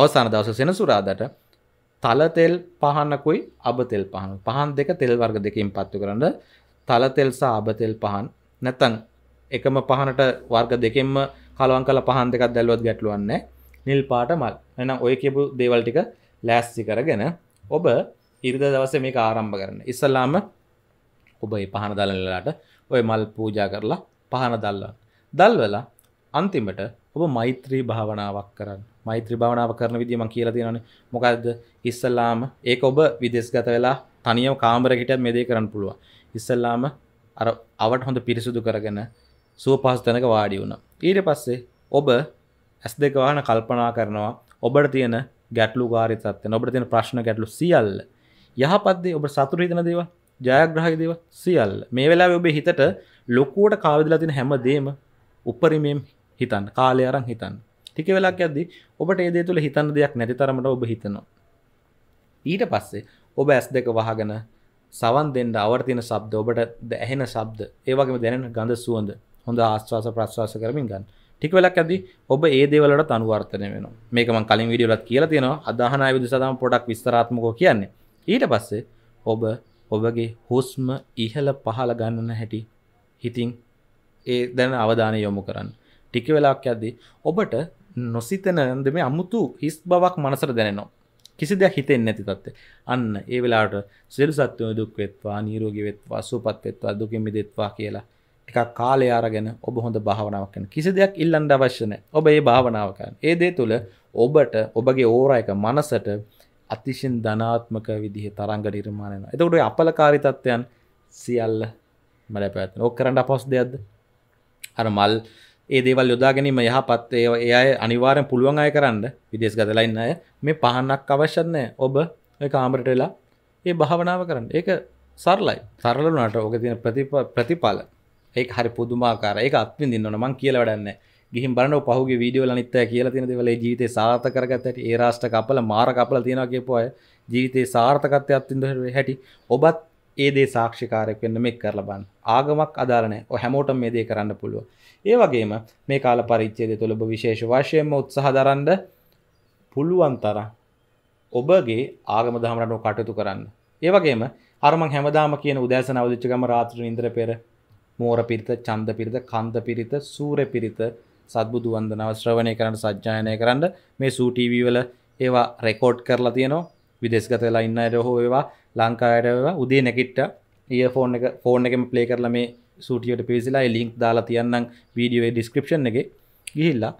අවසාන දවස සෙනසුරාදට තලතෙල් පහනකුයි අබතෙල් පහන පහන් දෙක තෙල් වර්ග දෙකින් පත්තු කරන්න තලතෙල් සහ අබතෙල් පහන් නැත්තං එකම පහනට වර්ග දෙකෙන්ම කලවන් කල පහන් දෙකක් දැල්ුවත් ගැටලුවන්නේ නිල් පාට මල් එනම් ඔය කියපු දේවල් ටික ලෑස්ති කරගෙන ඔබ ඉරිද දවසේ මේක ආරම්භ කරන්න ඉස්සල්ලාම ඔබ ඒ පහන දලලලාට ඔය මල් පූජා කරලා පහන දල්ලන්න දල්වලා අන්තිමට ඔබ මෛත්‍රී භාවනාවක් කරන්න මෛත්‍ර භාවනාව කරන විදිම කියලා තියෙනනේ මොකක්ද ඉස්සල්ලාම ඒක ඔබ විදෙස් ගත වෙලා තනියම කාමරකට මෙදේ කරන්න පුළුවන් ඉස්සල්ලාම අර අවට හොඳ පිරිසුදු කරගෙන සුව පහසු තැනක වාඩි වුණා ඊට පස්සේ ඔබ ඇස් දෙක වහන කල්පනා කරනවා ඔබට තියෙන ගැටලුකාරී තත්ත්වය ඔබට තියෙන ප්‍රශ්න ගැටලු සියල්ල යහපත් දේ ඔබ සතුටු හිතන දේවල් ජයග්‍රහක දේවල් සියල්ල මේ වෙලාවේ ඔබේ හිතට ලොකුවට කාවදලා තියෙන හැම දෙම උපරිමයෙන් හිතන්න කාලය අරන් හිතන්න ටික වෙලක් ඇද ඔබට ඒදේ තුළ හිතන්න දෙයක් නැති තරමට ඔබ හිතනවා ඊට පස්සේ ඔබ ඇස් දෙක වහගෙන සවන් දෙන්න අවර්තින සබ්ද ඔබට ඇහෙන සබ්ද ඒවගේම දැනෙන ගඳ සුවඳ හොඳ ආස්වාස ප්‍රශ්වාස කරමින් ගන්න ටික වෙලක් ඇද ඔබ ඒ දේවලට අනුවර්තනය වෙන මේකම කලින් විඩියලත් කියලා තියෙනවා අදහන අයුදු සදම් පොඩක් විස්තරාත්මකෝ කියන්නේ ඊට පස්සේ ඔබ ඔබගේ හුස්ම ඉහළ පහළ ගන්නන හැටි හිතින් ඒ දැන අවධානය යොමු කරන්න ටික වෙලාක් ඇද්දී ඔබට නොසිතන මේ අමුතු හිස් බවක් මනසර දැනවා කිසි දෙයක් හිතෙන් නැති තත්ත අන්න ඒ වෙලාට සෙල් සත්වය දුක් වෙත්වා නීරෝගි වෙත්වා සුපත් වෙත්වා දුකින් මිදෙත්වා කියලා එක කාලය අරගෙන ඔබ හොඳ භාවනාවක් කරන කිසි දෙයක් ඉල්ලන්න අවශ්‍ය නැහැ ඔබ ඒ භාවනාව කරන ඒ දේ තුල ඔබට ඔබගේ ඕරා එක මනසට අතිශින් ධනාත්මක විදිහ තරංග නිර්මාණයන එතකොට අපලකාරි තත්ත්වයන් සියල්ල මල පැත් ඕක කරන්න අපස් දෙයක්ද අර මල් ඒ දේවල් යොදාගැනීම යහපත් ඒ අය අනිවාරෙන් පුළුවන් අය කරන්න විදේශ ගතලයින්න අය මේ පහන්නක් අවශ්‍යනය ඔබ කාමරටලා ඒ භාවනාව කරන්න ඒක සරලයි සරලනට ඕක තින ප්‍රතිපාල ඒ හරි පුදුමාකාර එක අත්විඳින්න ඕන මං කියලා වැඩන්න ගිහින් බලන්න පහුගේ වීඩියෝ වල නිත්‍ය කියලා තියෙන දේවල් ඒ ජීවිතේ සාර්ථක කරගත්තට ඒ රාෂ්ට්‍ර කපල මාර කපල තියනවා කියපු අය ජීවිතේ සාර්ථකත්වයක් අත්විඳ හැටි ඔබත් ඒ දේ සාක්ෂිකාරයක් වෙන්න මෙක් කරලා බලන්න. ආගමක් අදාළ නැහැ. ඔය හැමෝටම මේ දේ කරන්න පුළුවන්. ඒ වගේම මේ කාල පරිච්ඡේදය තුළ ඔබ විශේෂ වශයෙන්ම උත්සාහ දරන්න පුළුවන් තරම් ඔබගේ ආගම දහම රටව කටයුතු කරන්න. ඒ වගේම අර මං හැමදාම කියන උදෑසන අවදිච්ච ගම රාත්‍රී නිින්දර පෙර මෝර පිරිත, ඡන්ද පිරිත, කන්ද පිරිත, සූර්ය පිරිත සත්බුදු වන්දනාව ශ්‍රවණය කරන්න සජ්ජායනය කරන්න මේ සූ ටීවී වල ඒවා රෙකෝඩ් කරලා තියෙනවා විදේශගත වෙලා ඉන්න අයට හෝ ඒවා ලංකායට උදේ නැකිට්ට ඒ ෆෝන් එක ෆෝන් එකම පලේ කරලා මේ සූටියට පිවිසිලා ලිින්ක් දාලා තියන්නම් වීඩියෝේ ඩිස්ක්‍රපෂන් එක ගිහිල්ලා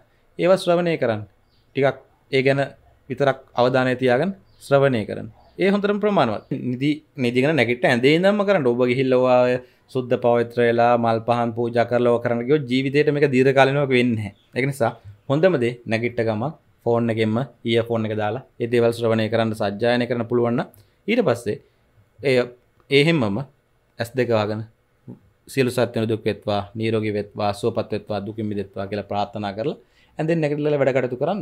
ඒව ශ්‍රවණය කරන්න ටිකක් ඒ ගැන විතරක් අවධානය තියාගන් ශ්‍රවණය කරන්න ඒ හොතරම් ප්‍රමාණවත් නිදි නිදිගන නැගට ඇදේ නම්ම කරන්න ඔබ ගිහිල්ලවා සුද්ද පවිත්‍රයලා මල් පහන් පූජ කරලව කරනගෝ ජීවිතයට මේක දීර්කාලනක වෙන්න එකනිසා හොඳමදේ නැගිට්ට ගම ෆෝන් එකෙන්ම ඒ ෆෝන් එක දාලා එදේවල් ශ්‍රවණය කරන්න සජ්ජායන කරන පුළුවන්න ඊට පස්සේ එය ඒහෙම්මම ඇස් දෙකවාගෙන සියලු සත්‍යන දුක් වෙත්වා නීරෝගී වෙත්වා සුවපත් වෙත්වා දුකින් මිදෙත්වා කියලා ප්‍රාර්ථනා කරලා ඇඳෙන් නැගිටලා වැඩ කටයුතු කරන්න.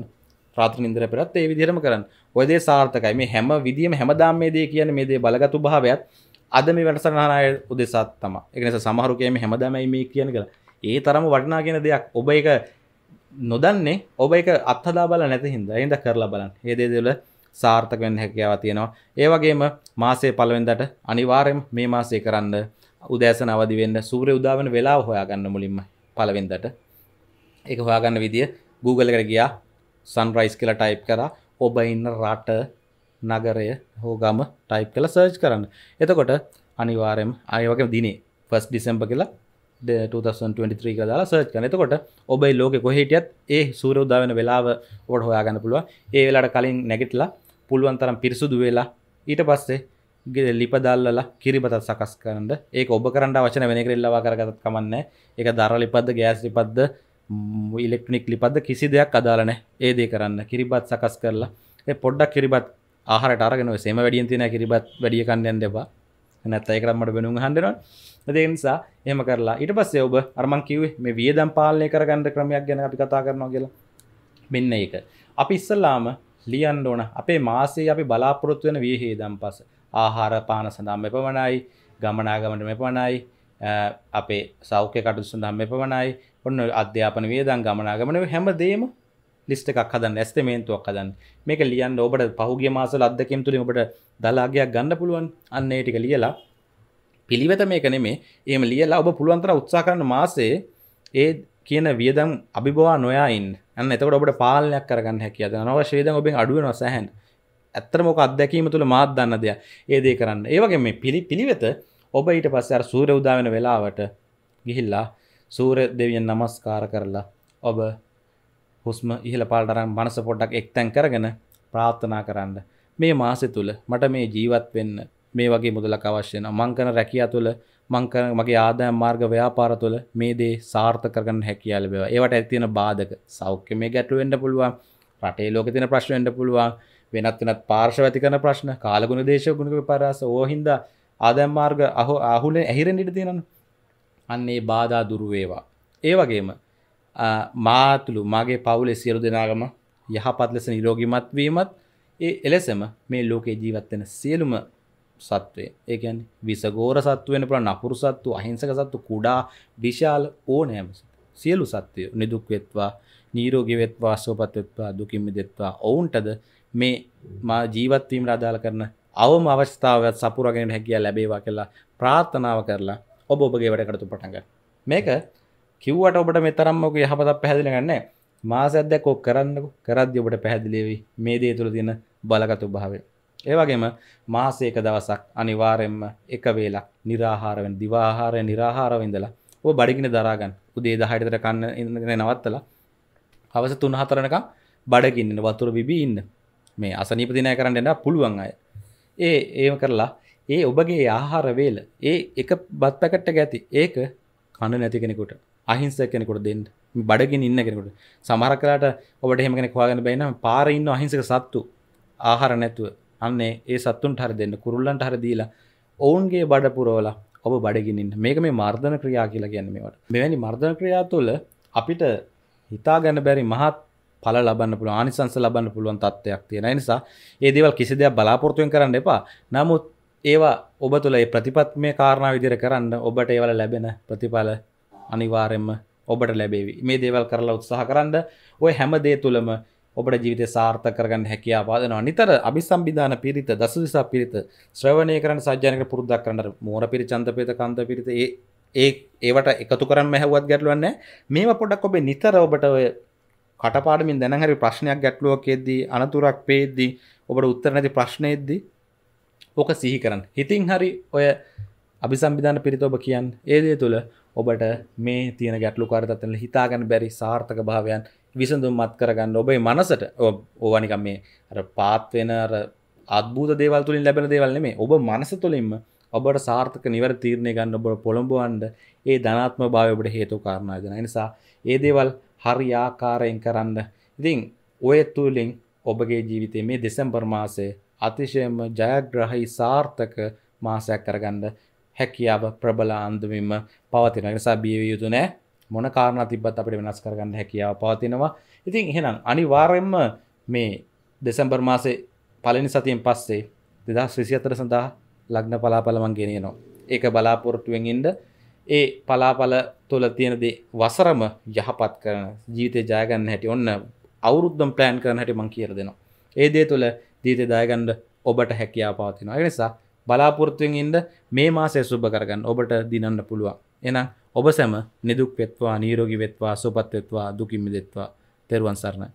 රාත්‍රී නින්දර පෙරත් ඒ විදිහටම කරන්න. ඔය දේ සාර්ථකයි. මේ හැම විදියෙම හැමදාම මේ දේ කියන්නේ මේ දේ බලගත් භාවයත් අද මේ වැඩසටහන ආය උදෙසා තමයි. ඒක නිසා සමහරු කියන්නේ හැමදාමයි මේ කියන කියලා. ඒ තරම වටිනා කියන දෙයක් ඔබ ඒක නොදන්නේ ඔබ ඒක අත්හදා බලලා නැති හින්දා. එහෙනම් කරලා බලන්න. මේ දේ දේවල සාර්ථක වෙන්න හැකියාව තියෙනවා. ඒ වගේම මාසයේ පළවෙනිදාට අනිවාර්යයෙන් මේ මාසයේ කරන්න උදෑසන අවදි වෙන්න සූර්ය උදා වෙන වෙලාව හොයාගන්න මුලින්ම පළවෙනිදාට. ඒක හොයාගන්න විදිය Google එකට ගියා sunrise කියලා type කරා ඔබ ඉන්න රට නගරය හෝ ගම type කරලා search කරන්න. එතකොට අනිවාර්යයෙන්ම ආයෙ වගේ දිනේ 1 December කියලා 2023 කියලා දාලා සර්ච් කරන. එතකොට ඔබේ ලෝකෙ කොහේ හිටියත් ඒ සූර්ය උදා වෙන වෙලාව ඔබට හොයාගන්න පුළුවන්. ඒ වෙලාවට කලින් නැගිටලා පුළුවන් තරම් පිරිසුදු වෙලා ඊට පස්සේ ගෙ ලිපදල්ලලා කිරිබතත් සකස් කරන්න ඒක ඔබ කරන්න වචන වෙන කරෙල්ලවා කරගතත් කමන්න ඒක දර ලිපද ගෑස් ලිපද්ද ඉලෙක්ට්‍රොනික් ලිපද කිසි දෙයක් අදාලන ඒදේ කරන්න කිරිබත් සකස් කරලා පොඩ්ඩක් කිරිබත් ආහරට අරගෙන සේම වැඩියෙන් තියෙන කිරිබත් වැඩිය කන්නයන් දෙබා නැත්ත ඒකරම්මට වෙනුම් හන්ඩෙනවා දෙනිසා එහම කරලා ඉට පස්සේ ඔබ අරමන් කිවේ මේ වියදම් පාලනය කරගන්න ක්‍රමයක් ගැන අපි කතා කරනවා කියලා මෙන්න ඒක අපි ඉස්සල්ලාම ලියන්න ඕන අපේ මාසේ අපි බලාපොරොත්තු වෙන වීහේ දම් පස ආහාර පාන සඳම් එපමණයි ගමනාගමට මෙපමණයි අපේ සෞඛ්‍ය කටු සඳම් එපමණයි ඔන්න අධ්‍යාපන වේදන් ගමනාගමන හැමදේම ලිස්ට එකක් හදන්න ඇස්තමේන්තුවක් හදන්න මේක ලියන්න ඔබට පහුගේ මාසල අදකම් තුරින් ඔබට දලාගයක් ගන්න පුළුවන් අන්න ඒටික ලියලා පිළිවෙත මේක නෙමේ ඒම ලියලා ඔබ පුළුවන්තර උත්සා කරන්න මාසේ ඒ කියන වියදම් අභිබවා නොයායින් ඇන්න එතකට ඔබට පාලනයක් කරගන්න හැකිය දනව ශේද ඔබෙන් අඩුව නොසැහන් ඇත්තරමොක අත්දැකීම තුළ මාත් දන්න දෙයක් ඒදේ කරන්න ඒවගේ මේ පිළි පිළිවෙත ඔබ ඊට පස්සර සූර උදාවෙන වෙලාවට ගිහිල්ලා සූර දෙවියන් නමස්කාර කරලා ඔබ හුස්ම ඉහල පාල්ටරම් මනස පොඩ්ඩක් එක්තැන් කරගෙන ප්‍රාර්ථනා කරන්න මේ මාසෙ තුළ මට මේ ජීවත් වෙන්න මේ වගේ මුදලක් අවශ්‍යන මංකන රැකිය තුළ මංක මගේ ආදායම් මාර්ග ව්‍යාපාර තුළ මේ දේ සාර්ථක කරගන්න හැකියාව ලැබෙනවා. ඒවට ඇති තියෙන බාධක සෞඛ්‍ය මේ ගැටලු වෙන්න පුළුවන්. රටේ ලෝකේ තියෙන ප්‍රශ්න වෙන්න පුළුවන්. වෙනත් වෙනත් පාර්ශ්ව ඇති කරන ප්‍රශ්න, කාලගුණ දේශගුණික විපරාස ඕහින්ද ආදායම් මාර්ග අහෝ අහුලෙන් ඇහිරෙන්න ඉඩ තියෙනවා. අන්න ඒ බාධා දුරු වේවා. ඒ වගේම මාතුළු මගේ පවුලේ සියලු දෙනාගම යහපත් ලෙස නිරෝගිමත් වීමත් ඒ එලෙසම මේ ලෝකේ ජීවත් වෙන සියලුම සත්වය ඒකන් විසගෝර සත්වවෙන පුළ නපුරු සත්තු අහිංසක සත්තු කුඩා විශාල ඕනෑම සියලු සත්වය නිදුක්වෙත්වා නීරෝගිවෙත්වා සෝපත්වෙත්වා දුකින්මිදෙත්වා ඔවුන්ටද මේ මා ජීවත්වීම රදාල කරන අවම අවස්ථාවත් සපුරගෙන හැකිය ලැබේවා කියලා ප්‍රාර්ථනාව කරලා ඔබ ඔබගේ වැඩකටතු පටඟ මේක කිව්වට ඔබට මෙතරම්මක යහපතක් පැහැදිලි ගන්න මාසැද්දැකෝ කරන්නක කරද්‍ය ඔබට පැහැදිලේවී මේ දේ තුළ තින බලගතු භාවේ ඒවගේම මාසයක දවසක් අනිවාරෙන්ම එක වේලක් නිරාහාරවෙන් දිවාහාරය නිරාහාරවෙන්දලා ඕ බඩිගෙන දරාගන්න උදේ දහයටතර කන්න ඉඳගෙන නවත්තලා අවස තුන් හතරනක බඩගින්න වතුර බිබී ඉන්න මේ අසනීපතිනය කරන්න එන්න පුළුවන් අය ඒ ඒම කරලා ඒ ඔබගේ ආහාර වේල ඒ එක බත් පැකට්ට ගැති ඒක කන්න නැති කෙනෙකුට අහිංස කෙනෙකුට දෙන්න බඩගෙන ඉන්න කෙනෙකුට සමහර කරලාට ඔබට එහෙම කෙනෙක් හොයාගන්න බැරි නම් පාරේ ඉන්න අහිංසක සත්තු ආහාර නැතුව අන්නේ ඒ සත්තුන්ට හරි දෙන්න කුරුල්ලන්ට හරි දීලා ඔවුන්ගේ බඩ පුරවලා ඔබ බඩගිනින්න මේක මේ මර්ධන ක්‍රියා කියලා ගැන මේවට මෙවැනි මර්ධන ක්‍රියා තුළ අපිට හිතා ගැන බැරි මහත් පල ලබන්න පුළුව ආනිසංස ලබන්න පුළුවන් තත්ත්වයක් තියෙන නිසා ඒ දේවල් කිසි දෙයක් බලාපොරතුවෙන් කරන්න එපා නමුත් ඒවා ඔබ තුළ ඒ ප්‍රතිපත්මය කාරණා විදිර කරන්න ඔබට ඒවල ලැබෙන ප්‍රතිඵල අනිවාරෙන්ම ඔබට ලැබේවි මේ දේවල් කරලා උත්සාහ කරන්න ඔය හැම දේ තුළම ඔබට ජීවිත සාර්ථක කරගන්න හැකියාව පාදනවා. නිතර අභිසම්බිධාන පිරිත, දසදිසා පිරිත ශ්‍රවණය කරන සජ්ජානික පුරුද්දක් කරන්න මෝර පිරිත, චන්ද පිරිත, කන්ද පිරිත ඒ ඒ ඒවට එකතු කරන්න හැවුවත් ගැටලුවක් නැහැ. මේවා පොඩ්ඩක් ඔබේ නිතර ඔබට ඔය කටපාඩමින් දැනන් හරි ප්‍රශ්නයක් ගැටලුවක් එද්දී, අනතුරක් පේද්දී, ඔබට උත්තර නැති ප්‍රශ්නෙද්දී ඕක සිහි කරන්න. හිතින් හරි ඔය අභිසම්බිධාන පිරිත ඔබ කියන්නේ. ඒ දේ තුල ඔබට මේ තියෙන ගැටලු කාරතත්වල හිතාගන්න බැරි සාර්ථක භාවයන් විසඳුම් මත් කරගන්න ඔබේ මනසට ඕවනිකම් මේ අර පාත්වෙන අර අත්බූත දේවල් තුළින් ලැබෙන දේවල් මේ ඔබ මනස තුළින්ම ඔබට සාර්ථක නිවර තීරණය ගන්න ඔබට පොළොඹවන්ඩ ඒ ධනාත්ම භාවඔබට හේතු කාරණාගෙන නිසා ඒ දේවල් හරි ආකාරයෙන් කරන්න ඉතිං ඔය තුළින් ඔබගේ ජීවිතය මේ දෙසම්බර් මාසේ අතිශයම ජයග්‍රහහි සාර්ථක මාසයක් කරගන්න හැකියාව ප්‍රබල අන්දමින්ම පවතින නිසා බියවිය යුතු නෑ මොන කාරණ තිබත් අපිට වෙනස් කරගන්න හැකියාව පවතිනවා ඉතින් එහෙනම් අනිවාර්යෙන්ම මේ දෙසැම්බර් මාසේ පලනි සතියෙන් පස්සේ දෙදස් විසි අතර සඳහා ලග්න පලාපලමන් ගෙනයනවා ඒක බලාපොරොත්තුවෙන් ඉන්ඩ ඒ පලාපල තුළ තියෙනදේ වසරම යහපත් කරන ජීවිතය ජයගන්න හැටි ඔන්න අවුරුද්ධම් ප්ලෑන් කරන හැටි මං කියර දෙනවා ඒ දේ තුළ ජීවිතය දායගන්ඩ ඔබට හැකියා පවතිනවා නිසා බලාපොරත්තුවෙන් ඉන්ද මේ මාසය සුබ කරගන්න ඔබට දිනන්න පුළුවන් එනම් ඔබ සැම නිදුක් වෙත්වා නීරෝගි වෙත්වා සුපත් වෙත්වා දුකින් මිදෙත්වා තෙරුවන් සරණයි